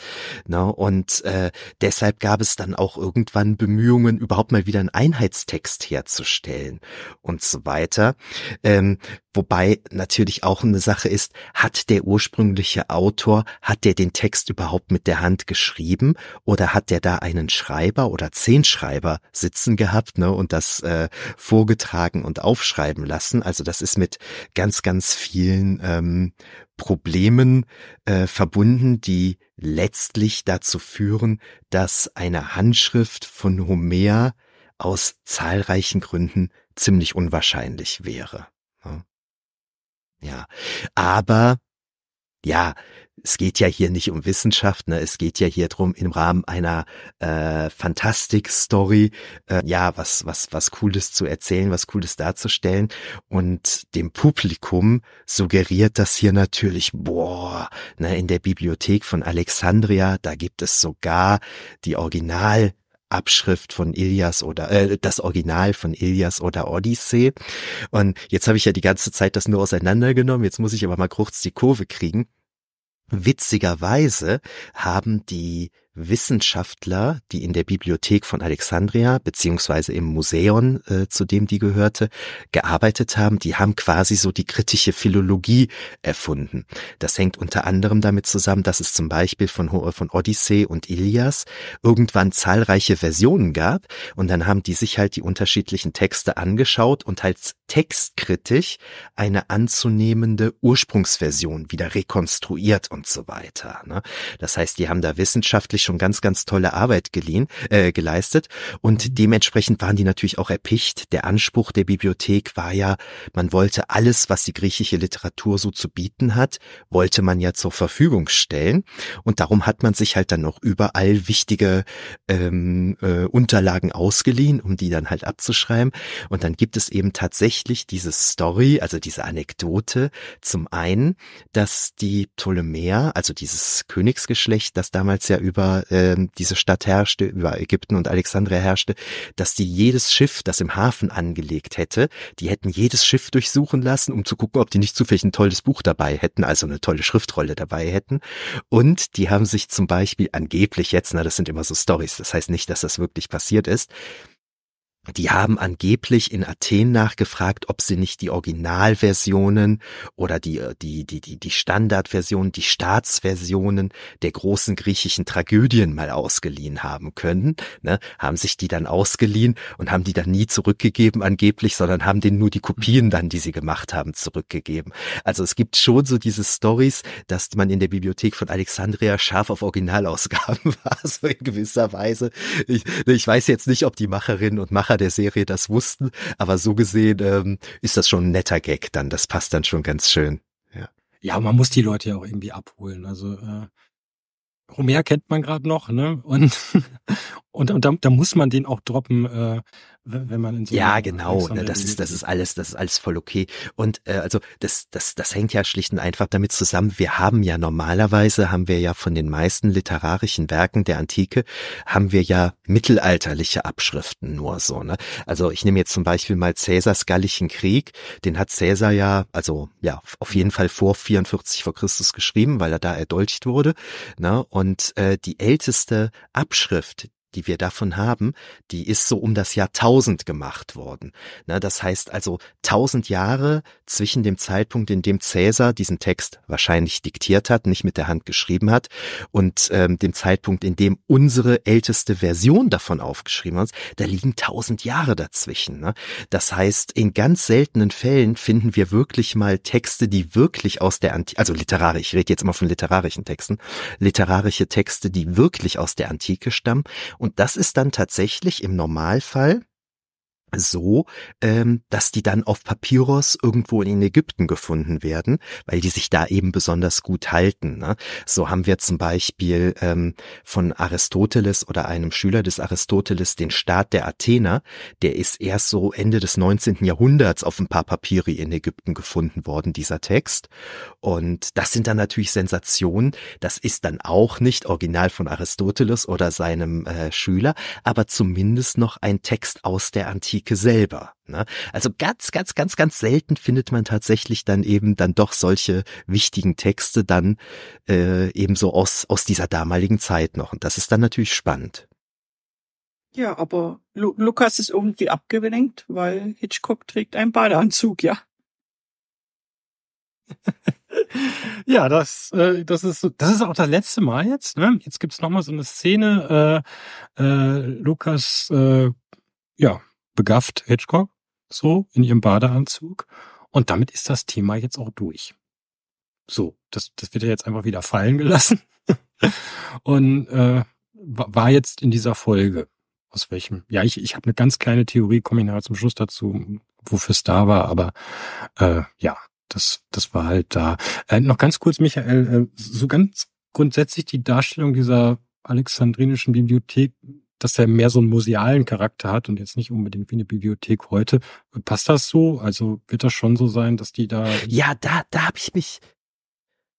Ne? Und äh, deshalb gab es dann auch irgendwann Bemühungen, überhaupt mal wieder einen Einheitstext herzustellen und so weiter. Ähm, Wobei natürlich auch eine Sache ist, hat der ursprüngliche Autor, hat der den Text überhaupt mit der Hand geschrieben oder hat der da einen Schreiber oder zehn Schreiber sitzen gehabt ne, und das äh, vorgetragen und aufschreiben lassen? Also das ist mit ganz, ganz vielen ähm, Problemen äh, verbunden, die letztlich dazu führen, dass eine Handschrift von Homer aus zahlreichen Gründen ziemlich unwahrscheinlich wäre. Ja. Ne? Ja, aber ja, es geht ja hier nicht um Wissenschaft, ne? es geht ja hier drum im Rahmen einer äh, Fantastik-Story, äh, ja, was, was, was Cooles zu erzählen, was Cooles darzustellen. Und dem Publikum suggeriert das hier natürlich, boah, ne, in der Bibliothek von Alexandria, da gibt es sogar die Original- Abschrift von Ilias oder äh, das Original von Ilias oder Odyssee. Und jetzt habe ich ja die ganze Zeit das nur auseinandergenommen. Jetzt muss ich aber mal kurz die Kurve kriegen. Witzigerweise haben die Wissenschaftler, die in der Bibliothek von Alexandria beziehungsweise im Museum, äh, zu dem die gehörte, gearbeitet haben, die haben quasi so die kritische Philologie erfunden. Das hängt unter anderem damit zusammen, dass es zum Beispiel von, von Odyssee und Ilias irgendwann zahlreiche Versionen gab und dann haben die sich halt die unterschiedlichen Texte angeschaut und als textkritisch eine anzunehmende Ursprungsversion wieder rekonstruiert und so weiter. Ne? Das heißt, die haben da wissenschaftlich schon ganz, ganz tolle Arbeit geliehen, äh, geleistet. Und dementsprechend waren die natürlich auch erpicht. Der Anspruch der Bibliothek war ja, man wollte alles, was die griechische Literatur so zu bieten hat, wollte man ja zur Verfügung stellen. Und darum hat man sich halt dann noch überall wichtige ähm, äh, Unterlagen ausgeliehen, um die dann halt abzuschreiben. Und dann gibt es eben tatsächlich diese Story, also diese Anekdote, zum einen, dass die Ptolemäer, also dieses Königsgeschlecht, das damals ja über über ähm, diese Stadt herrschte, über Ägypten und Alexandria herrschte, dass die jedes Schiff, das im Hafen angelegt hätte, die hätten jedes Schiff durchsuchen lassen, um zu gucken, ob die nicht zufällig ein tolles Buch dabei hätten, also eine tolle Schriftrolle dabei hätten. Und die haben sich zum Beispiel angeblich jetzt, na, das sind immer so Stories, das heißt nicht, dass das wirklich passiert ist, die haben angeblich in Athen nachgefragt, ob sie nicht die Originalversionen oder die, äh, die, die, die, die Standardversionen, die Staatsversionen der großen griechischen Tragödien mal ausgeliehen haben können. Ne? Haben sich die dann ausgeliehen und haben die dann nie zurückgegeben angeblich, sondern haben denen nur die Kopien dann, die sie gemacht haben, zurückgegeben. Also es gibt schon so diese Stories, dass man in der Bibliothek von Alexandria scharf auf Originalausgaben war, so in gewisser Weise. Ich, ne, ich weiß jetzt nicht, ob die Macherinnen und Macher Macher der Serie das wussten. Aber so gesehen ähm, ist das schon ein netter Gag dann. Das passt dann schon ganz schön. Ja, ja man muss die Leute ja auch irgendwie abholen. Also äh, Homer kennt man gerade noch, ne? Und, und, und da, da muss man den auch droppen, äh, wenn man in so Ja, genau, ne, das ist, das ist alles, das ist alles voll okay. Und äh, also das, das, das hängt ja schlicht und einfach damit zusammen. Wir haben ja normalerweise haben wir ja von den meisten literarischen Werken der Antike haben wir ja mittelalterliche Abschriften nur so. Ne? Also ich nehme jetzt zum Beispiel mal Cäsars Gallischen Krieg, den hat Cäsar ja, also ja, auf jeden Fall vor 44 vor Christus geschrieben, weil er da erdolcht wurde. Ne? Und äh, die älteste Abschrift, die wir davon haben, die ist so um das Jahr 1000 gemacht worden. Na, das heißt also tausend Jahre zwischen dem Zeitpunkt, in dem Cäsar diesen Text wahrscheinlich diktiert hat, nicht mit der Hand geschrieben hat, und ähm, dem Zeitpunkt, in dem unsere älteste Version davon aufgeschrieben hat, da liegen tausend Jahre dazwischen. Ne? Das heißt, in ganz seltenen Fällen finden wir wirklich mal Texte, die wirklich aus der Antike, also literarisch, ich rede jetzt immer von literarischen Texten, literarische Texte, die wirklich aus der Antike stammen und und das ist dann tatsächlich im Normalfall so, ähm, dass die dann auf Papyros irgendwo in Ägypten gefunden werden, weil die sich da eben besonders gut halten. Ne? So haben wir zum Beispiel ähm, von Aristoteles oder einem Schüler des Aristoteles den Staat der Athener, der ist erst so Ende des 19. Jahrhunderts auf ein paar Papyri in Ägypten gefunden worden, dieser Text. Und das sind dann natürlich Sensationen. Das ist dann auch nicht original von Aristoteles oder seinem äh, Schüler, aber zumindest noch ein Text aus der Antike. Antike selber. Ne? Also ganz, ganz, ganz, ganz selten findet man tatsächlich dann eben dann doch solche wichtigen Texte dann äh, eben so aus, aus dieser damaligen Zeit noch. Und das ist dann natürlich spannend. Ja, aber Lu Lukas ist irgendwie abgelenkt, weil Hitchcock trägt einen Badeanzug, ja. ja, das, äh, das ist das ist auch das letzte Mal jetzt. Ne? Jetzt gibt es nochmal so eine Szene. Äh, äh, Lukas, äh, ja, begafft Hitchcock so in ihrem Badeanzug. Und damit ist das Thema jetzt auch durch. So, das, das wird ja jetzt einfach wieder fallen gelassen. und äh, war jetzt in dieser Folge. Aus welchem? Ja, ich, ich habe eine ganz kleine Theorie, komme ich nachher zum Schluss dazu, wofür es da war, aber äh, ja, das, das war halt da. Äh, noch ganz kurz, Michael, äh, so ganz grundsätzlich die Darstellung dieser alexandrinischen Bibliothek dass er mehr so einen musealen Charakter hat und jetzt nicht unbedingt wie eine Bibliothek heute. Passt das so? Also wird das schon so sein, dass die da. Ja, da, da habe ich mich.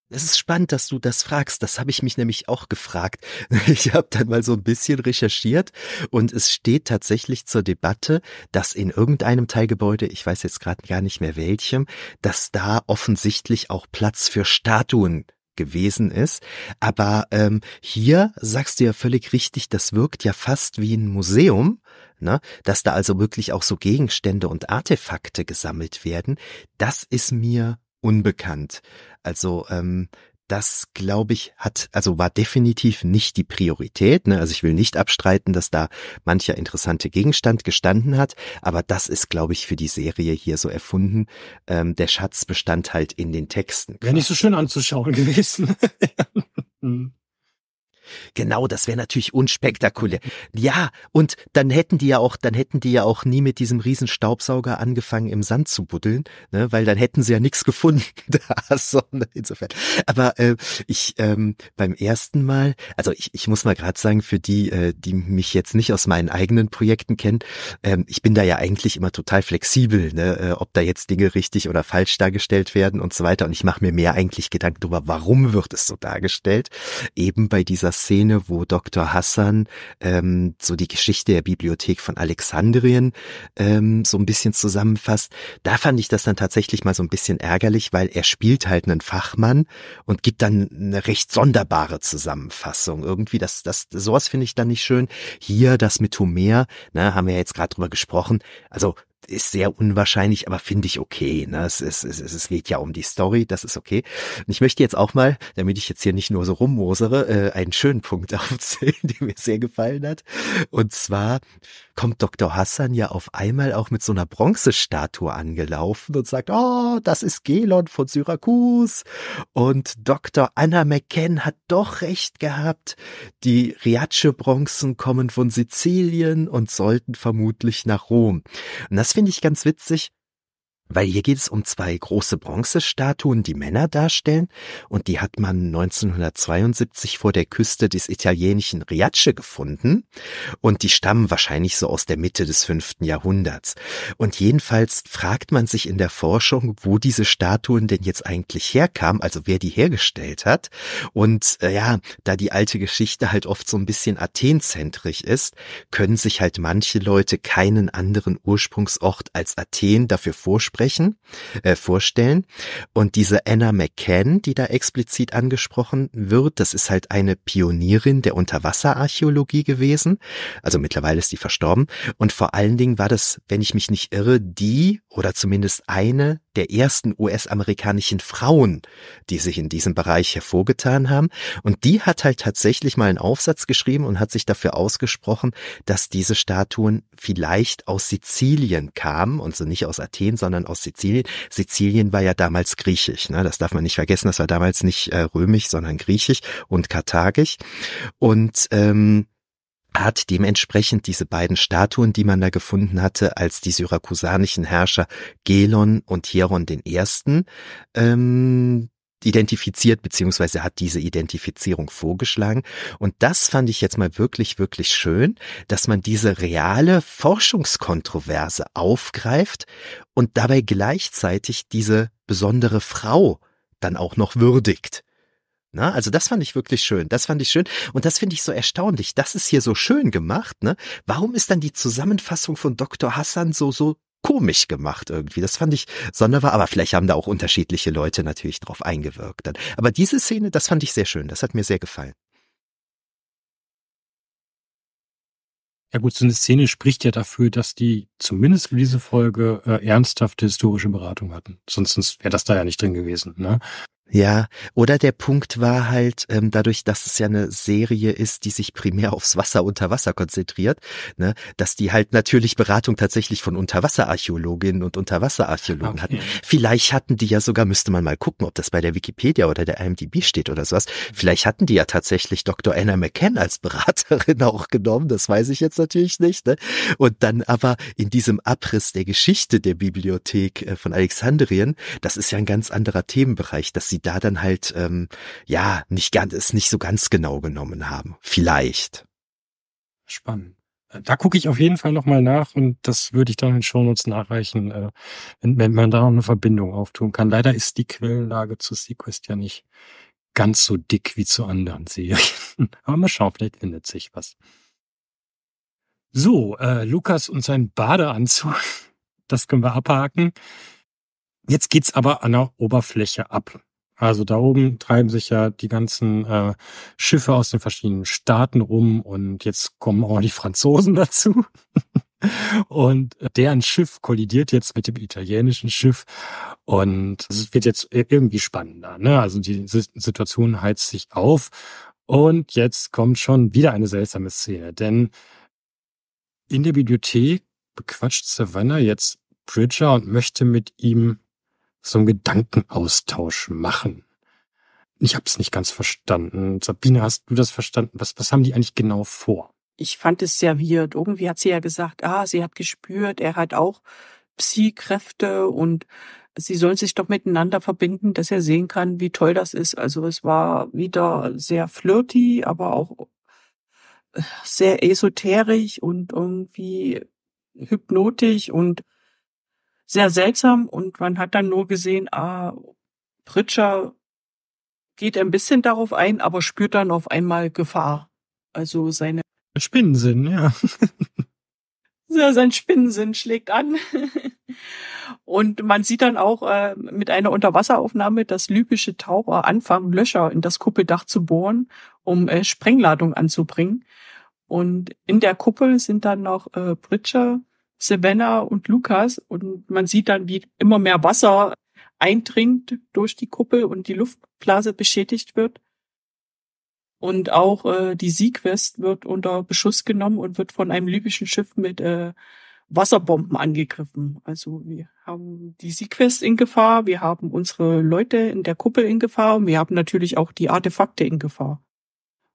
Es ist spannend, dass du das fragst. Das habe ich mich nämlich auch gefragt. Ich habe dann mal so ein bisschen recherchiert und es steht tatsächlich zur Debatte, dass in irgendeinem Teilgebäude, ich weiß jetzt gerade gar nicht mehr welchem, dass da offensichtlich auch Platz für Statuen gewesen ist. Aber ähm, hier sagst du ja völlig richtig, das wirkt ja fast wie ein Museum, ne? dass da also wirklich auch so Gegenstände und Artefakte gesammelt werden. Das ist mir unbekannt. Also ähm, das, glaube ich, hat, also war definitiv nicht die Priorität. Ne? Also ich will nicht abstreiten, dass da mancher interessante Gegenstand gestanden hat, aber das ist, glaube ich, für die Serie hier so erfunden. Ähm, der Schatz bestand halt in den Texten. Wäre nicht so schön anzuschauen gewesen. Hm. Genau, das wäre natürlich unspektakulär. Ja, und dann hätten die ja auch, dann hätten die ja auch nie mit diesem riesen Staubsauger angefangen im Sand zu buddeln, ne, weil dann hätten sie ja nichts gefunden da, sondern insofern. Aber äh, ich ähm, beim ersten Mal, also ich, ich muss mal gerade sagen, für die, äh, die mich jetzt nicht aus meinen eigenen Projekten kennen, ähm, ich bin da ja eigentlich immer total flexibel, ne, äh, ob da jetzt Dinge richtig oder falsch dargestellt werden und so weiter. Und ich mache mir mehr eigentlich Gedanken darüber, warum wird es so dargestellt, eben bei dieser Szene, wo Dr. Hassan ähm, so die Geschichte der Bibliothek von Alexandrien ähm, so ein bisschen zusammenfasst. Da fand ich das dann tatsächlich mal so ein bisschen ärgerlich, weil er spielt halt einen Fachmann und gibt dann eine recht sonderbare Zusammenfassung. Irgendwie, das, das, sowas finde ich dann nicht schön. Hier das mit Homer, ne, haben wir ja jetzt gerade drüber gesprochen. Also ist sehr unwahrscheinlich, aber finde ich okay. Ne? Es, es, es, es geht ja um die Story, das ist okay. Und ich möchte jetzt auch mal, damit ich jetzt hier nicht nur so rummosere, äh, einen schönen Punkt aufzählen, der mir sehr gefallen hat. Und zwar kommt Dr. Hassan ja auf einmal auch mit so einer Bronzestatue angelaufen und sagt, oh, das ist Gelon von Syrakus. Und Dr. Anna McKen hat doch recht gehabt. Die Riace-Bronzen kommen von Sizilien und sollten vermutlich nach Rom. Und das das finde ich ganz witzig. Weil hier geht es um zwei große Bronzestatuen, die Männer darstellen. Und die hat man 1972 vor der Küste des italienischen Riace gefunden. Und die stammen wahrscheinlich so aus der Mitte des fünften Jahrhunderts. Und jedenfalls fragt man sich in der Forschung, wo diese Statuen denn jetzt eigentlich herkamen, also wer die hergestellt hat. Und äh, ja, da die alte Geschichte halt oft so ein bisschen athenzentrisch ist, können sich halt manche Leute keinen anderen Ursprungsort als Athen dafür vorsprechen sprechen, äh, vorstellen. Und diese Anna McCann, die da explizit angesprochen wird, das ist halt eine Pionierin der Unterwasserarchäologie gewesen. Also mittlerweile ist die verstorben. Und vor allen Dingen war das, wenn ich mich nicht irre, die oder zumindest eine der ersten US-amerikanischen Frauen, die sich in diesem Bereich hervorgetan haben. Und die hat halt tatsächlich mal einen Aufsatz geschrieben und hat sich dafür ausgesprochen, dass diese Statuen vielleicht aus Sizilien kamen und so nicht aus Athen, sondern aus Sizilien. Sizilien war ja damals griechisch, ne? das darf man nicht vergessen, das war damals nicht äh, römisch, sondern griechisch und karthagisch. Und ähm, hat dementsprechend diese beiden Statuen, die man da gefunden hatte, als die syrakusanischen Herrscher Gelon und Hieron den Ersten ähm, identifiziert, beziehungsweise hat diese Identifizierung vorgeschlagen. Und das fand ich jetzt mal wirklich, wirklich schön, dass man diese reale Forschungskontroverse aufgreift und dabei gleichzeitig diese besondere Frau dann auch noch würdigt. Na, also das fand ich wirklich schön. Das fand ich schön. Und das finde ich so erstaunlich. Das ist hier so schön gemacht. Ne? Warum ist dann die Zusammenfassung von Dr. Hassan so, so komisch gemacht irgendwie. Das fand ich sonderbar, aber vielleicht haben da auch unterschiedliche Leute natürlich drauf eingewirkt. Dann. Aber diese Szene, das fand ich sehr schön, das hat mir sehr gefallen. Ja gut, so eine Szene spricht ja dafür, dass die zumindest für diese Folge äh, ernsthafte historische Beratung hatten. Sonst, wäre das da ja nicht drin gewesen. Ne? Ja, oder der Punkt war halt, ähm, dadurch, dass es ja eine Serie ist, die sich primär aufs Wasser unter Wasser konzentriert, ne, dass die halt natürlich Beratung tatsächlich von Unterwasserarchäologinnen und Unterwasserarchäologen okay. hatten. Vielleicht hatten die ja sogar, müsste man mal gucken, ob das bei der Wikipedia oder der IMDb steht oder sowas, vielleicht hatten die ja tatsächlich Dr. Anna McCann als Beraterin auch genommen, das weiß ich jetzt natürlich nicht. Ne? Und dann aber in diesem Abriss der Geschichte der Bibliothek äh, von Alexandrien, das ist ja ein ganz anderer Themenbereich, dass sie sie da dann halt, ähm, ja, nicht ganz, es nicht so ganz genau genommen haben. Vielleicht. Spannend. Äh, da gucke ich auf jeden Fall nochmal nach und das würde ich dann in Shownotes nachreichen, äh, wenn, wenn man da noch eine Verbindung auftun kann. Leider ist die Quellenlage zu Sequest ja nicht ganz so dick wie zu anderen Serien. Aber mal schauen, vielleicht findet sich was. So, äh, Lukas und sein Badeanzug, das können wir abhaken. Jetzt geht's aber an der Oberfläche ab. Also da oben treiben sich ja die ganzen äh, Schiffe aus den verschiedenen Staaten rum und jetzt kommen auch die Franzosen dazu. Und deren Schiff kollidiert jetzt mit dem italienischen Schiff und es wird jetzt irgendwie spannender. Ne? Also die Situation heizt sich auf und jetzt kommt schon wieder eine seltsame Szene, denn in der Bibliothek bequatscht Savannah jetzt Bridger und möchte mit ihm so einen Gedankenaustausch machen. Ich habe es nicht ganz verstanden. Sabine, hast du das verstanden? Was, was haben die eigentlich genau vor? Ich fand es sehr weird. Irgendwie hat sie ja gesagt, ah, sie hat gespürt, er hat auch psy kräfte und sie sollen sich doch miteinander verbinden, dass er sehen kann, wie toll das ist. Also es war wieder sehr flirty, aber auch äh, sehr esoterisch und irgendwie hypnotisch und sehr seltsam und man hat dann nur gesehen, ah, Pritscher geht ein bisschen darauf ein, aber spürt dann auf einmal Gefahr. Also seine Spinnensinn, ja. ja, sein Spinnensinn schlägt an. Und man sieht dann auch äh, mit einer Unterwasseraufnahme, dass libysche Taucher anfangen, Löcher in das Kuppeldach zu bohren, um äh, Sprengladung anzubringen. Und in der Kuppel sind dann noch äh, Bridger, Savannah und Lukas und man sieht dann, wie immer mehr Wasser eindringt durch die Kuppel und die Luftblase beschädigt wird. Und auch äh, die Sequest wird unter Beschuss genommen und wird von einem libyschen Schiff mit äh, Wasserbomben angegriffen. Also wir haben die Sequest in Gefahr, wir haben unsere Leute in der Kuppel in Gefahr und wir haben natürlich auch die Artefakte in Gefahr.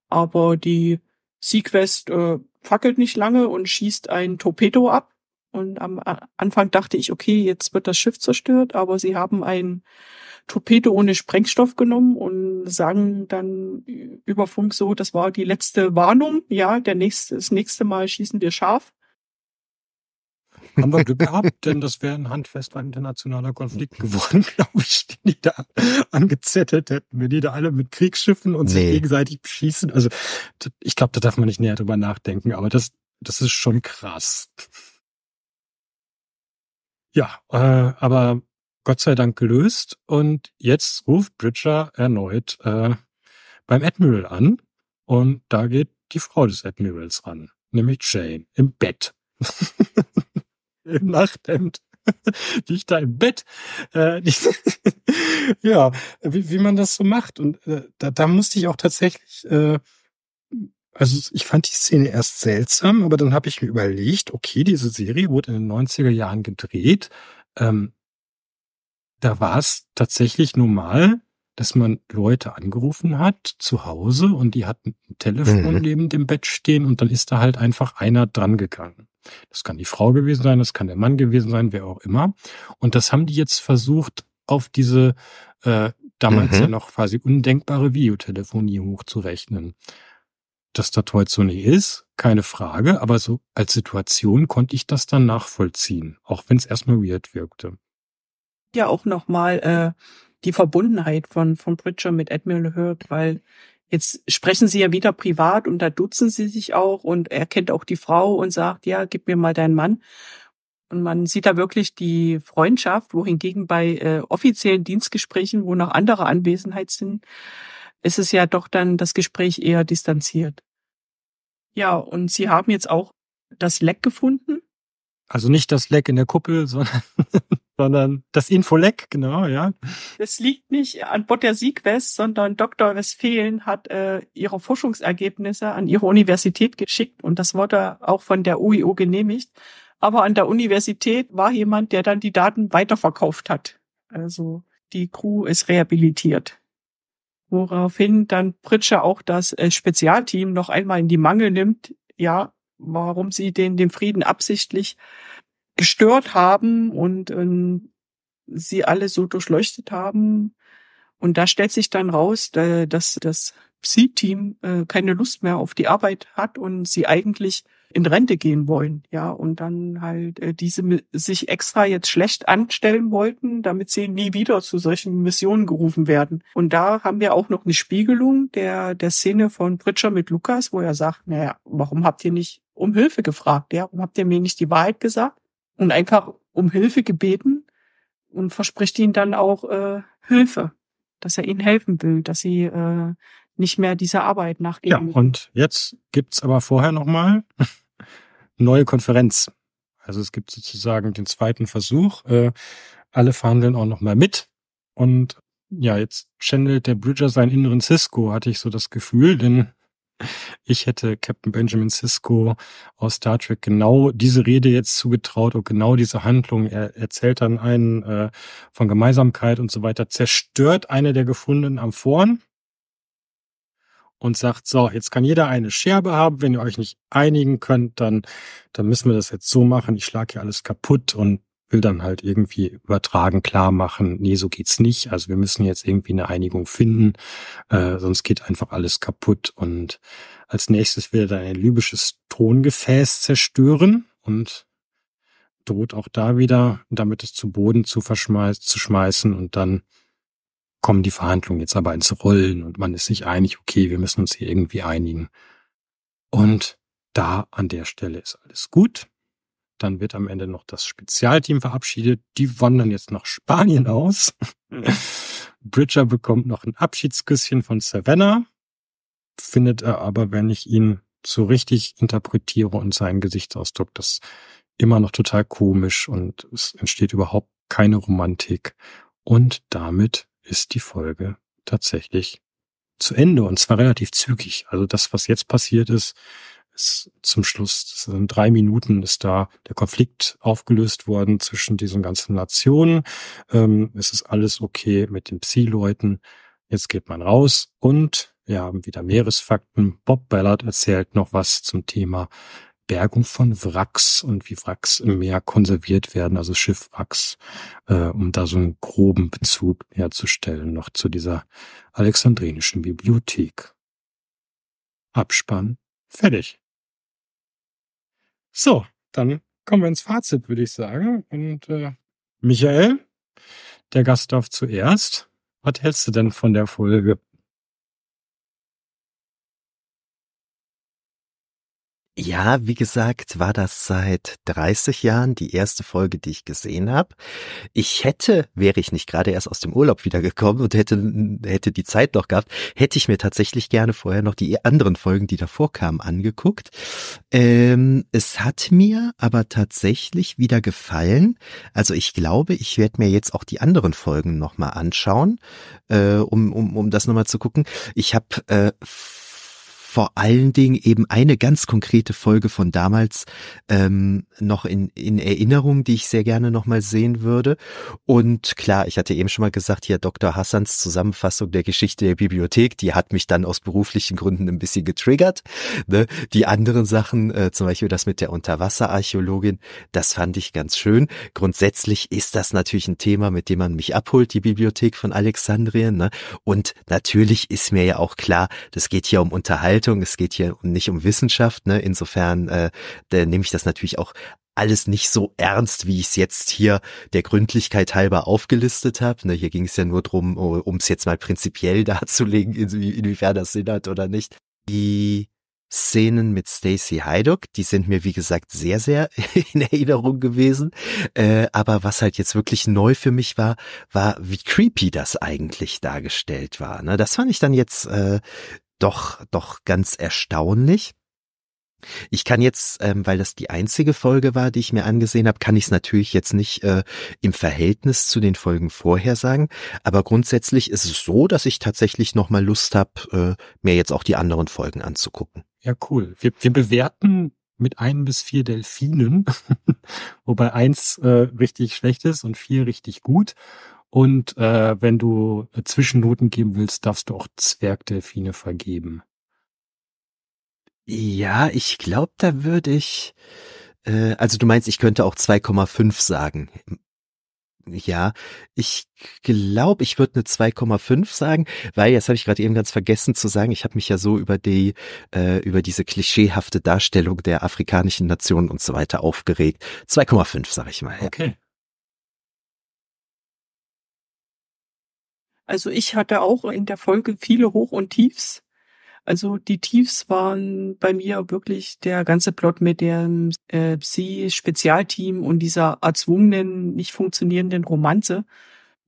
Aber die Sequest äh, fackelt nicht lange und schießt ein Torpedo ab und am Anfang dachte ich, okay, jetzt wird das Schiff zerstört, aber sie haben ein Torpedo ohne Sprengstoff genommen und sagen dann über Funk so, das war die letzte Warnung. Ja, der nächste, das nächste Mal schießen wir scharf. Haben wir Glück gehabt, denn das wäre ein handfester internationaler Konflikt geworden, glaube ich, den die da angezettelt hätten, wenn die da alle mit Kriegsschiffen und nee. sich gegenseitig schießen. Also ich glaube, da darf man nicht näher drüber nachdenken, aber das, das ist schon krass. Ja, äh, aber Gott sei Dank gelöst. Und jetzt ruft Bridger erneut äh, beim Admiral an. Und da geht die Frau des Admirals ran, nämlich Jane, im Bett. Im Nachthemd. Liegt da im Bett. Äh, die, ja, wie, wie man das so macht. Und äh, da, da musste ich auch tatsächlich äh, also ich fand die Szene erst seltsam, aber dann habe ich mir überlegt, okay, diese Serie wurde in den 90er Jahren gedreht. Ähm, da war es tatsächlich normal, dass man Leute angerufen hat zu Hause und die hatten ein Telefon mhm. neben dem Bett stehen und dann ist da halt einfach einer dran gegangen. Das kann die Frau gewesen sein, das kann der Mann gewesen sein, wer auch immer. Und das haben die jetzt versucht, auf diese äh, damals mhm. ja noch quasi undenkbare Videotelefonie hochzurechnen dass das heute so nicht ist, keine Frage, aber so als Situation konnte ich das dann nachvollziehen, auch wenn es erstmal weird wirkte. Ja, auch nochmal äh, die Verbundenheit von, von Bridger mit Admiral Hurt, weil jetzt sprechen sie ja wieder privat und da duzen sie sich auch und er kennt auch die Frau und sagt, ja, gib mir mal deinen Mann. Und man sieht da wirklich die Freundschaft, wohingegen bei äh, offiziellen Dienstgesprächen, wo noch andere Anwesenheit sind, ist es ja doch dann das Gespräch eher distanziert. Ja, und Sie haben jetzt auch das Leck gefunden? Also nicht das Leck in der Kuppel, sondern, sondern das Infoleck, genau, ja. Es liegt nicht an Bot der Siegwest, sondern Dr. Westphalen hat äh, ihre Forschungsergebnisse an ihre Universität geschickt und das wurde auch von der UIO genehmigt. Aber an der Universität war jemand, der dann die Daten weiterverkauft hat. Also die Crew ist rehabilitiert woraufhin dann Pritscher auch das äh, Spezialteam noch einmal in die Mangel nimmt, ja, warum sie den, den Frieden absichtlich gestört haben und ähm, sie alle so durchleuchtet haben. Und da stellt sich dann raus, äh, dass das Psi-Team äh, keine Lust mehr auf die Arbeit hat und sie eigentlich in Rente gehen wollen, ja, und dann halt äh, diese sich extra jetzt schlecht anstellen wollten, damit sie nie wieder zu solchen Missionen gerufen werden. Und da haben wir auch noch eine Spiegelung der, der Szene von Pritscher mit Lukas, wo er sagt, naja, warum habt ihr nicht um Hilfe gefragt, ja, warum habt ihr mir nicht die Wahrheit gesagt und einfach um Hilfe gebeten und verspricht ihnen dann auch äh, Hilfe, dass er ihnen helfen will, dass sie äh, nicht mehr dieser Arbeit nachgehen. Ja, und jetzt gibt's aber vorher nochmal neue Konferenz. Also es gibt sozusagen den zweiten Versuch. Äh, alle verhandeln auch nochmal mit. Und ja, jetzt channelt der Bridger seinen inneren Cisco, hatte ich so das Gefühl, denn ich hätte Captain Benjamin Cisco aus Star Trek genau diese Rede jetzt zugetraut und genau diese Handlung. Er erzählt dann einen äh, von Gemeinsamkeit und so weiter, zerstört eine der gefundenen Amphoren und sagt, so, jetzt kann jeder eine Scherbe haben. Wenn ihr euch nicht einigen könnt, dann, dann müssen wir das jetzt so machen. Ich schlage hier alles kaputt und will dann halt irgendwie übertragen, klar machen, nee, so geht's nicht. Also wir müssen jetzt irgendwie eine Einigung finden, äh, sonst geht einfach alles kaputt. Und als nächstes will er dann ein libysches Throngefäß zerstören und droht auch da wieder, damit es zu Boden zu verschmeißen, zu schmeißen und dann kommen die Verhandlungen jetzt aber ins Rollen und man ist sich einig, okay, wir müssen uns hier irgendwie einigen. Und da an der Stelle ist alles gut. Dann wird am Ende noch das Spezialteam verabschiedet. Die wandern jetzt nach Spanien aus. Bridger bekommt noch ein Abschiedsküsschen von Savannah, findet er aber, wenn ich ihn so richtig interpretiere und seinen Gesichtsausdruck, das immer noch total komisch und es entsteht überhaupt keine Romantik. Und damit ist die Folge tatsächlich zu Ende und zwar relativ zügig. Also das, was jetzt passiert ist, ist zum Schluss, in drei Minuten ist da der Konflikt aufgelöst worden zwischen diesen ganzen Nationen. Ähm, es ist alles okay mit den Psi-Leuten. Jetzt geht man raus und wir haben wieder Meeresfakten. Bob Ballard erzählt noch was zum Thema Bergung von Wracks und wie Wracks im Meer konserviert werden, also Schiffwracks, äh, um da so einen groben Bezug herzustellen, noch zu dieser alexandrinischen Bibliothek. Abspann, fertig. So, dann kommen wir ins Fazit, würde ich sagen. Und äh, Michael, der Gast darf zuerst. Was hältst du denn von der Folge? Ja, wie gesagt, war das seit 30 Jahren die erste Folge, die ich gesehen habe. Ich hätte, wäre ich nicht gerade erst aus dem Urlaub wiedergekommen und hätte, hätte die Zeit noch gehabt, hätte ich mir tatsächlich gerne vorher noch die anderen Folgen, die davor kamen, angeguckt. Ähm, es hat mir aber tatsächlich wieder gefallen. Also ich glaube, ich werde mir jetzt auch die anderen Folgen nochmal anschauen, äh, um, um, um das nochmal zu gucken. Ich habe äh, vor allen Dingen eben eine ganz konkrete Folge von damals ähm, noch in, in Erinnerung, die ich sehr gerne nochmal sehen würde. Und klar, ich hatte eben schon mal gesagt, hier Dr. Hassans Zusammenfassung der Geschichte der Bibliothek, die hat mich dann aus beruflichen Gründen ein bisschen getriggert. Ne? Die anderen Sachen, äh, zum Beispiel das mit der Unterwasserarchäologin, das fand ich ganz schön. Grundsätzlich ist das natürlich ein Thema, mit dem man mich abholt, die Bibliothek von Alexandrien. Ne? Und natürlich ist mir ja auch klar, das geht hier um Unterhaltung. Unterhaltung, es geht hier nicht um Wissenschaft, ne? Insofern äh, nehme ich das natürlich auch alles nicht so ernst, wie ich es jetzt hier der Gründlichkeit halber aufgelistet habe. Ne, hier ging es ja nur drum, um es jetzt mal prinzipiell darzulegen, inwiefern das Sinn hat oder nicht. Die Szenen mit Stacey Heiduck, die sind mir, wie gesagt, sehr, sehr in Erinnerung gewesen. Äh, aber was halt jetzt wirklich neu für mich war, war, wie creepy das eigentlich dargestellt war. Ne? Das fand ich dann jetzt äh, doch, doch ganz erstaunlich. Ich kann jetzt, ähm, weil das die einzige Folge war, die ich mir angesehen habe, kann ich es natürlich jetzt nicht äh, im Verhältnis zu den Folgen vorher sagen. Aber grundsätzlich ist es so, dass ich tatsächlich nochmal Lust habe, äh, mir jetzt auch die anderen Folgen anzugucken. Ja, cool. Wir, wir bewerten mit ein bis vier Delfinen, wobei eins äh, richtig schlecht ist und vier richtig gut. Und äh, wenn du äh, Zwischennoten geben willst, darfst du auch Zwergdelfine vergeben. Ja, ich glaube, da würde ich. Äh, also du meinst, ich könnte auch 2,5 sagen. Ja, ich glaube, ich würde eine 2,5 sagen, weil jetzt habe ich gerade eben ganz vergessen zu sagen, ich habe mich ja so über die äh, über diese klischeehafte Darstellung der afrikanischen Nationen und so weiter aufgeregt. 2,5 sage ich mal. Ja. Okay. Also ich hatte auch in der Folge viele Hoch- und Tiefs. Also die Tiefs waren bei mir wirklich der ganze Plot mit dem äh, Psi-Spezialteam und dieser erzwungenen, nicht funktionierenden Romanze.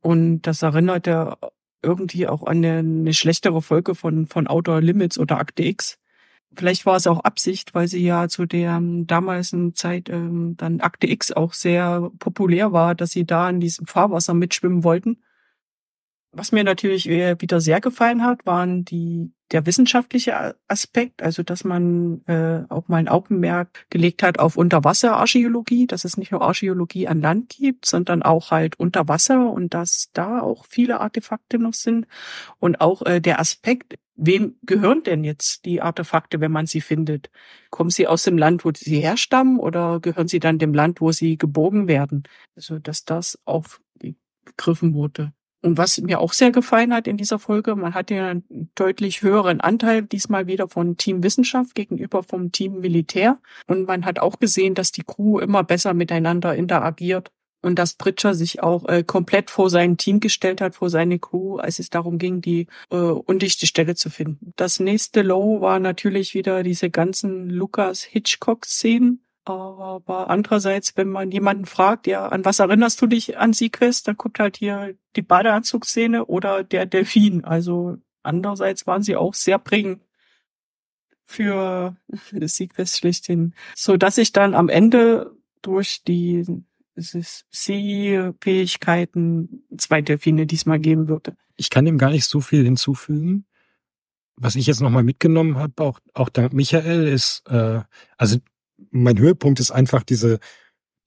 Und das erinnerte irgendwie auch an eine, eine schlechtere Folge von, von Outer Limits oder Akte X. Vielleicht war es auch Absicht, weil sie ja zu der ähm, damaligen Zeit ähm, dann Akte X auch sehr populär war, dass sie da in diesem Fahrwasser mitschwimmen wollten. Was mir natürlich äh, wieder sehr gefallen hat, waren die der wissenschaftliche Aspekt, also dass man äh, auch mal ein Augenmerk gelegt hat auf Unterwasserarchäologie, dass es nicht nur Archäologie an Land gibt, sondern auch halt unter Wasser und dass da auch viele Artefakte noch sind und auch äh, der Aspekt, wem gehören denn jetzt die Artefakte, wenn man sie findet? Kommen sie aus dem Land, wo sie herstammen oder gehören sie dann dem Land, wo sie gebogen werden? Also dass das aufgegriffen wurde. Und was mir auch sehr gefallen hat in dieser Folge, man hatte einen deutlich höheren Anteil diesmal wieder von Team Wissenschaft gegenüber vom Team Militär. Und man hat auch gesehen, dass die Crew immer besser miteinander interagiert und dass Pritcher sich auch äh, komplett vor sein Team gestellt hat, vor seine Crew, als es darum ging, die äh, undichte Stelle zu finden. Das nächste Low war natürlich wieder diese ganzen lukas Hitchcock-Szenen, aber andererseits, wenn man jemanden fragt, ja, an was erinnerst du dich an Sequest, dann kommt halt hier die Badeanzugsszene oder der Delfin. Also andererseits waren sie auch sehr prägend für das Sequest schlechthin. So dass ich dann am Ende durch die Sehfähigkeiten zwei Delfine diesmal geben würde. Ich kann dem gar nicht so viel hinzufügen was ich jetzt nochmal mitgenommen habe, auch, auch dank Michael, ist, äh, also mein Höhepunkt ist einfach diese,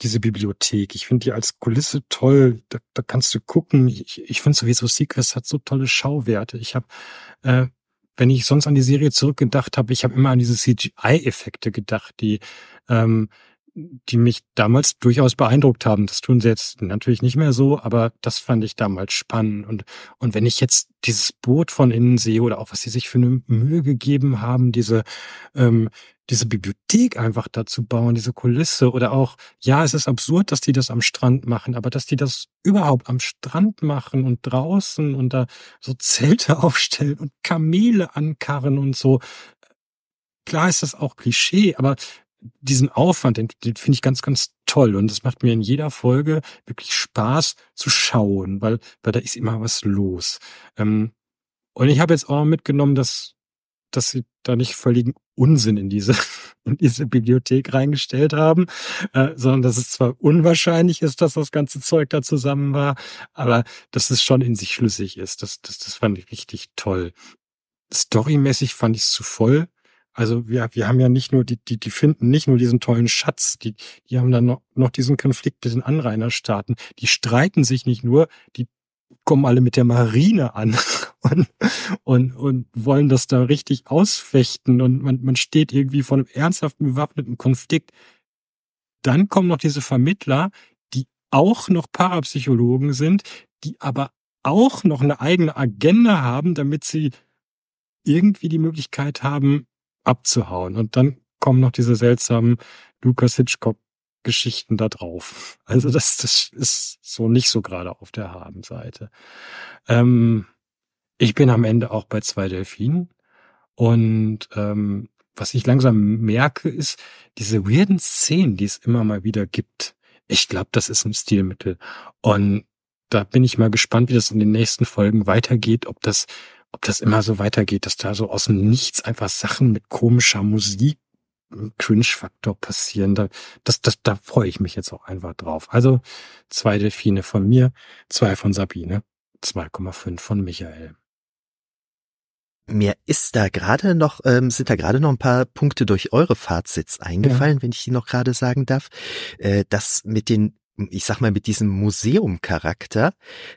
diese Bibliothek. Ich finde die als Kulisse toll. Da, da kannst du gucken. Ich, ich finde sowieso Sequest hat so tolle Schauwerte. Ich habe, äh, wenn ich sonst an die Serie zurückgedacht habe, ich habe immer an diese CGI-Effekte gedacht, die, ähm, die mich damals durchaus beeindruckt haben. Das tun sie jetzt natürlich nicht mehr so, aber das fand ich damals spannend. Und, und wenn ich jetzt dieses Boot von innen sehe oder auch was sie sich für eine Mühe gegeben haben, diese, ähm, diese Bibliothek einfach dazu bauen, diese Kulisse oder auch, ja, es ist absurd, dass die das am Strand machen, aber dass die das überhaupt am Strand machen und draußen und da so Zelte aufstellen und Kamele ankarren und so. Klar ist das auch Klischee, aber diesen Aufwand, den, den finde ich ganz, ganz toll. Und es macht mir in jeder Folge wirklich Spaß zu schauen, weil, weil da ist immer was los. Ähm, und ich habe jetzt auch mitgenommen, dass dass sie da nicht völligen Unsinn in diese, in diese Bibliothek reingestellt haben, äh, sondern dass es zwar unwahrscheinlich ist, dass das ganze Zeug da zusammen war, aber dass es schon in sich schlüssig ist. Das, das, das fand ich richtig toll. Storymäßig fand ich es zu voll. Also wir, wir haben ja nicht nur, die, die, die finden nicht nur diesen tollen Schatz, die, die haben dann noch, noch diesen Konflikt mit den Anrainerstaaten. Die streiten sich nicht nur, die kommen alle mit der Marine an. und, und, und wollen das da richtig ausfechten und man, man steht irgendwie vor einem ernsthaften bewaffneten Konflikt. Dann kommen noch diese Vermittler, die auch noch Parapsychologen sind, die aber auch noch eine eigene Agenda haben, damit sie irgendwie die Möglichkeit haben, abzuhauen. Und dann kommen noch diese seltsamen Lucas Hitchcock Geschichten da drauf. Also das, das ist so nicht so gerade auf der Habenseite. Ähm, ich bin am Ende auch bei zwei Delfinen. Und ähm, was ich langsam merke, ist diese weirden Szenen, die es immer mal wieder gibt. Ich glaube, das ist ein Stilmittel. Und da bin ich mal gespannt, wie das in den nächsten Folgen weitergeht, ob das, ob das immer so weitergeht, dass da so aus dem Nichts einfach Sachen mit komischer Musik, hm, Cringe-Faktor passieren. Da, das, das, da freue ich mich jetzt auch einfach drauf. Also zwei Delfine von mir, zwei von Sabine, 2,5 von Michael. Mir ist da gerade noch, ähm, sind da gerade noch ein paar Punkte durch eure Fazits eingefallen, ja. wenn ich die noch gerade sagen darf. Äh, das mit den ich sag mal, mit diesem Museum-Charakter,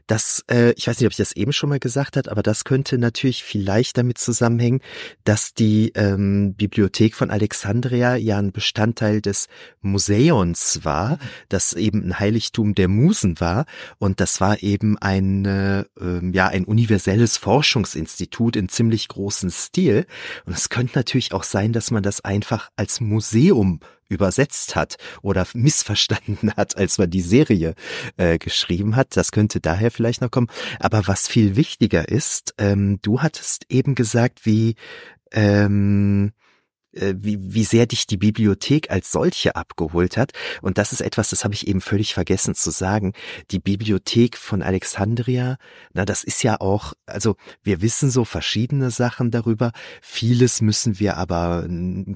das, äh, ich weiß nicht, ob ich das eben schon mal gesagt hat, aber das könnte natürlich vielleicht damit zusammenhängen, dass die ähm, Bibliothek von Alexandria ja ein Bestandteil des Museums war, das eben ein Heiligtum der Musen war und das war eben ein, äh, ähm, ja, ein universelles Forschungsinstitut in ziemlich großen Stil und es könnte natürlich auch sein, dass man das einfach als Museum übersetzt hat oder missverstanden hat, als man die Serie äh, geschrieben hat. Das könnte daher vielleicht noch kommen. Aber was viel wichtiger ist, ähm, du hattest eben gesagt, wie ähm, äh, wie, wie sehr dich die Bibliothek als solche abgeholt hat. Und das ist etwas, das habe ich eben völlig vergessen zu sagen. Die Bibliothek von Alexandria, na, das ist ja auch, also wir wissen so verschiedene Sachen darüber. Vieles müssen wir aber,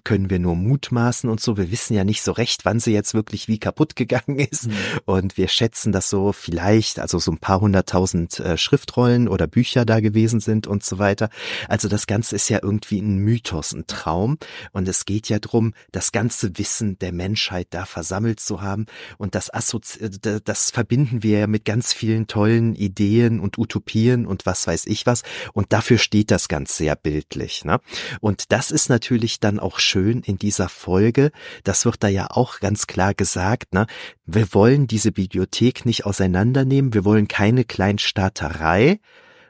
können wir nur mutmaßen und so. Wir wissen ja nicht so recht, wann sie jetzt wirklich wie kaputt gegangen ist. Mhm. Und wir schätzen, dass so vielleicht, also so ein paar hunderttausend äh, Schriftrollen oder Bücher da gewesen sind und so weiter. Also das Ganze ist ja irgendwie ein Mythos, ein Traum. Und es geht ja drum, das ganze Wissen der Menschheit da versammelt zu haben. Und das, assozi äh, das verbinden wir ja mit ganz vielen tollen Ideen und Utopien und was weiß ich was. Und dafür steht das Ganze sehr bildlich. Ne? Und das ist natürlich dann auch schön in dieser Folge. Das wird da ja auch ganz klar gesagt. Ne? Wir wollen diese Bibliothek nicht auseinandernehmen. Wir wollen keine Kleinstaaterei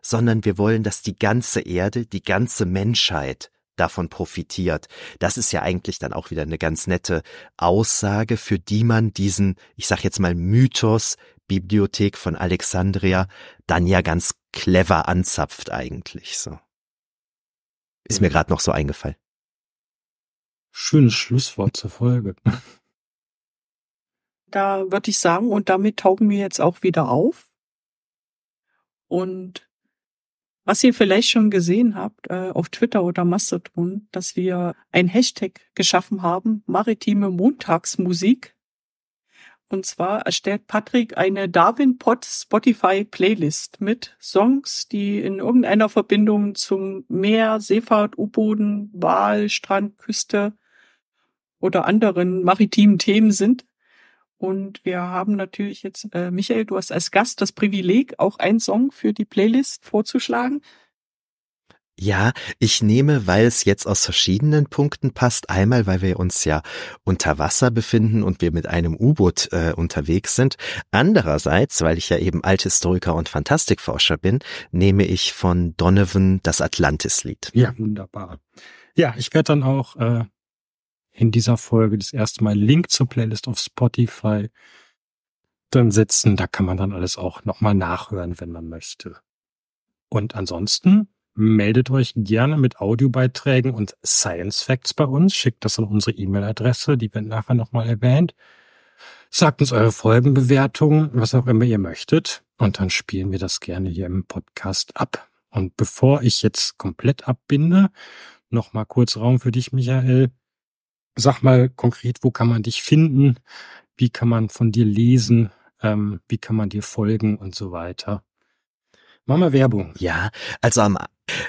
sondern wir wollen, dass die ganze Erde, die ganze Menschheit davon profitiert. Das ist ja eigentlich dann auch wieder eine ganz nette Aussage, für die man diesen, ich sag jetzt mal, Mythos Bibliothek von Alexandria dann ja ganz clever anzapft eigentlich, so. Ist mir mhm. gerade noch so eingefallen. Schönes Schlusswort zur Folge. Da würde ich sagen, und damit tauchen wir jetzt auch wieder auf. Und was ihr vielleicht schon gesehen habt äh, auf Twitter oder Mastodon, dass wir ein Hashtag geschaffen haben, maritime Montagsmusik. Und zwar erstellt Patrick eine Darwin-Pod Spotify-Playlist mit Songs, die in irgendeiner Verbindung zum Meer, Seefahrt, U-Booten, Wal, Strand, Küste oder anderen maritimen Themen sind. Und wir haben natürlich jetzt, äh, Michael, du hast als Gast das Privileg, auch einen Song für die Playlist vorzuschlagen. Ja, ich nehme, weil es jetzt aus verschiedenen Punkten passt. Einmal, weil wir uns ja unter Wasser befinden und wir mit einem U-Boot äh, unterwegs sind. Andererseits, weil ich ja eben Althistoriker und Fantastikforscher bin, nehme ich von Donovan das Atlantis-Lied. Ja, wunderbar. Ja, ich werde dann auch äh, in dieser Folge das erste Mal Link zur Playlist auf Spotify drin sitzen. Da kann man dann alles auch nochmal nachhören, wenn man möchte. Und ansonsten meldet euch gerne mit Audiobeiträgen und Science Facts bei uns. Schickt das an unsere E-Mail-Adresse, die wird nachher nochmal erwähnt. Sagt uns eure Folgenbewertungen, was auch immer ihr möchtet. Und dann spielen wir das gerne hier im Podcast ab. Und bevor ich jetzt komplett abbinde, nochmal kurz Raum für dich, Michael. Sag mal konkret, wo kann man dich finden? Wie kann man von dir lesen? Ähm, wie kann man dir folgen und so weiter? Mach mal Werbung. Ja, also am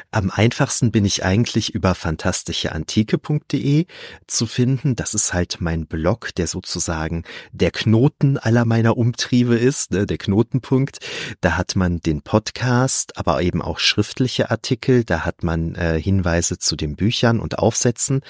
am einfachsten bin ich eigentlich über fantastischeantike.de zu finden. Das ist halt mein Blog, der sozusagen der Knoten aller meiner Umtriebe ist, ne, der Knotenpunkt. Da hat man den Podcast, aber eben auch schriftliche Artikel. Da hat man äh, Hinweise zu den Büchern und Aufsätzen,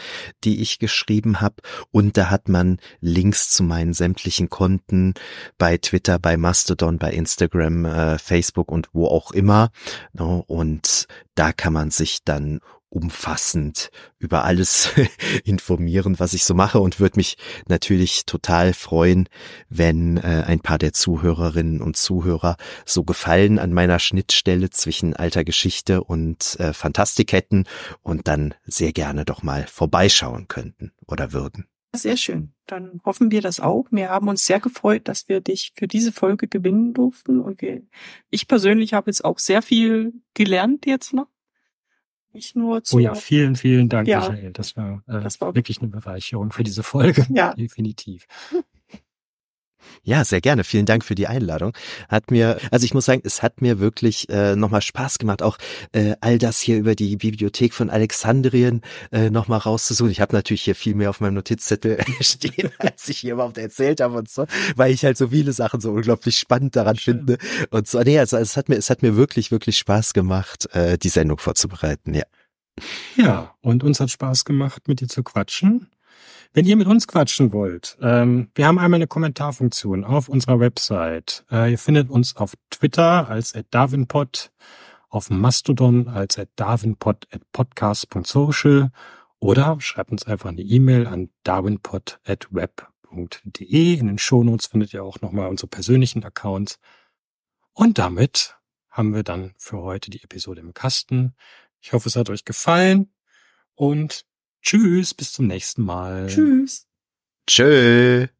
die ich geschrieben habe. Und da hat man Links zu meinen sämtlichen Konten bei Twitter, bei Mastodon, bei Instagram, äh, Facebook und wo auch immer. No, ne, und da kann man sich dann umfassend über alles informieren, was ich so mache und würde mich natürlich total freuen, wenn äh, ein paar der Zuhörerinnen und Zuhörer so gefallen an meiner Schnittstelle zwischen alter Geschichte und äh, Fantastik hätten und dann sehr gerne doch mal vorbeischauen könnten oder würden. Sehr schön dann hoffen wir das auch. Wir haben uns sehr gefreut, dass wir dich für diese Folge gewinnen durften. Und wir, ich persönlich habe jetzt auch sehr viel gelernt jetzt noch. Nicht nur oh zu. Oh ja, vielen, vielen Dank, ja, Michael. Das war, äh, das war wirklich eine Bereicherung für diese Folge. Ja. Definitiv. Ja, sehr gerne. Vielen Dank für die Einladung. Hat mir, also ich muss sagen, es hat mir wirklich äh, nochmal Spaß gemacht, auch äh, all das hier über die Bibliothek von Alexandrien äh, nochmal rauszusuchen. Ich habe natürlich hier viel mehr auf meinem Notizzettel stehen, als ich hier überhaupt erzählt habe und so, weil ich halt so viele Sachen so unglaublich spannend daran Schön. finde. Und so, nee, also es hat mir, es hat mir wirklich, wirklich Spaß gemacht, äh, die Sendung vorzubereiten, ja. Ja, und uns hat Spaß gemacht, mit dir zu quatschen. Wenn ihr mit uns quatschen wollt, ähm, wir haben einmal eine Kommentarfunktion auf unserer Website. Äh, ihr findet uns auf Twitter als @darwinpod, auf Mastodon als at podcast.social oder schreibt uns einfach eine E-Mail an darwinpod at web.de. In den Shownotes findet ihr auch nochmal unsere persönlichen Accounts. Und damit haben wir dann für heute die Episode im Kasten. Ich hoffe, es hat euch gefallen und Tschüss, bis zum nächsten Mal. Tschüss. Tschüss.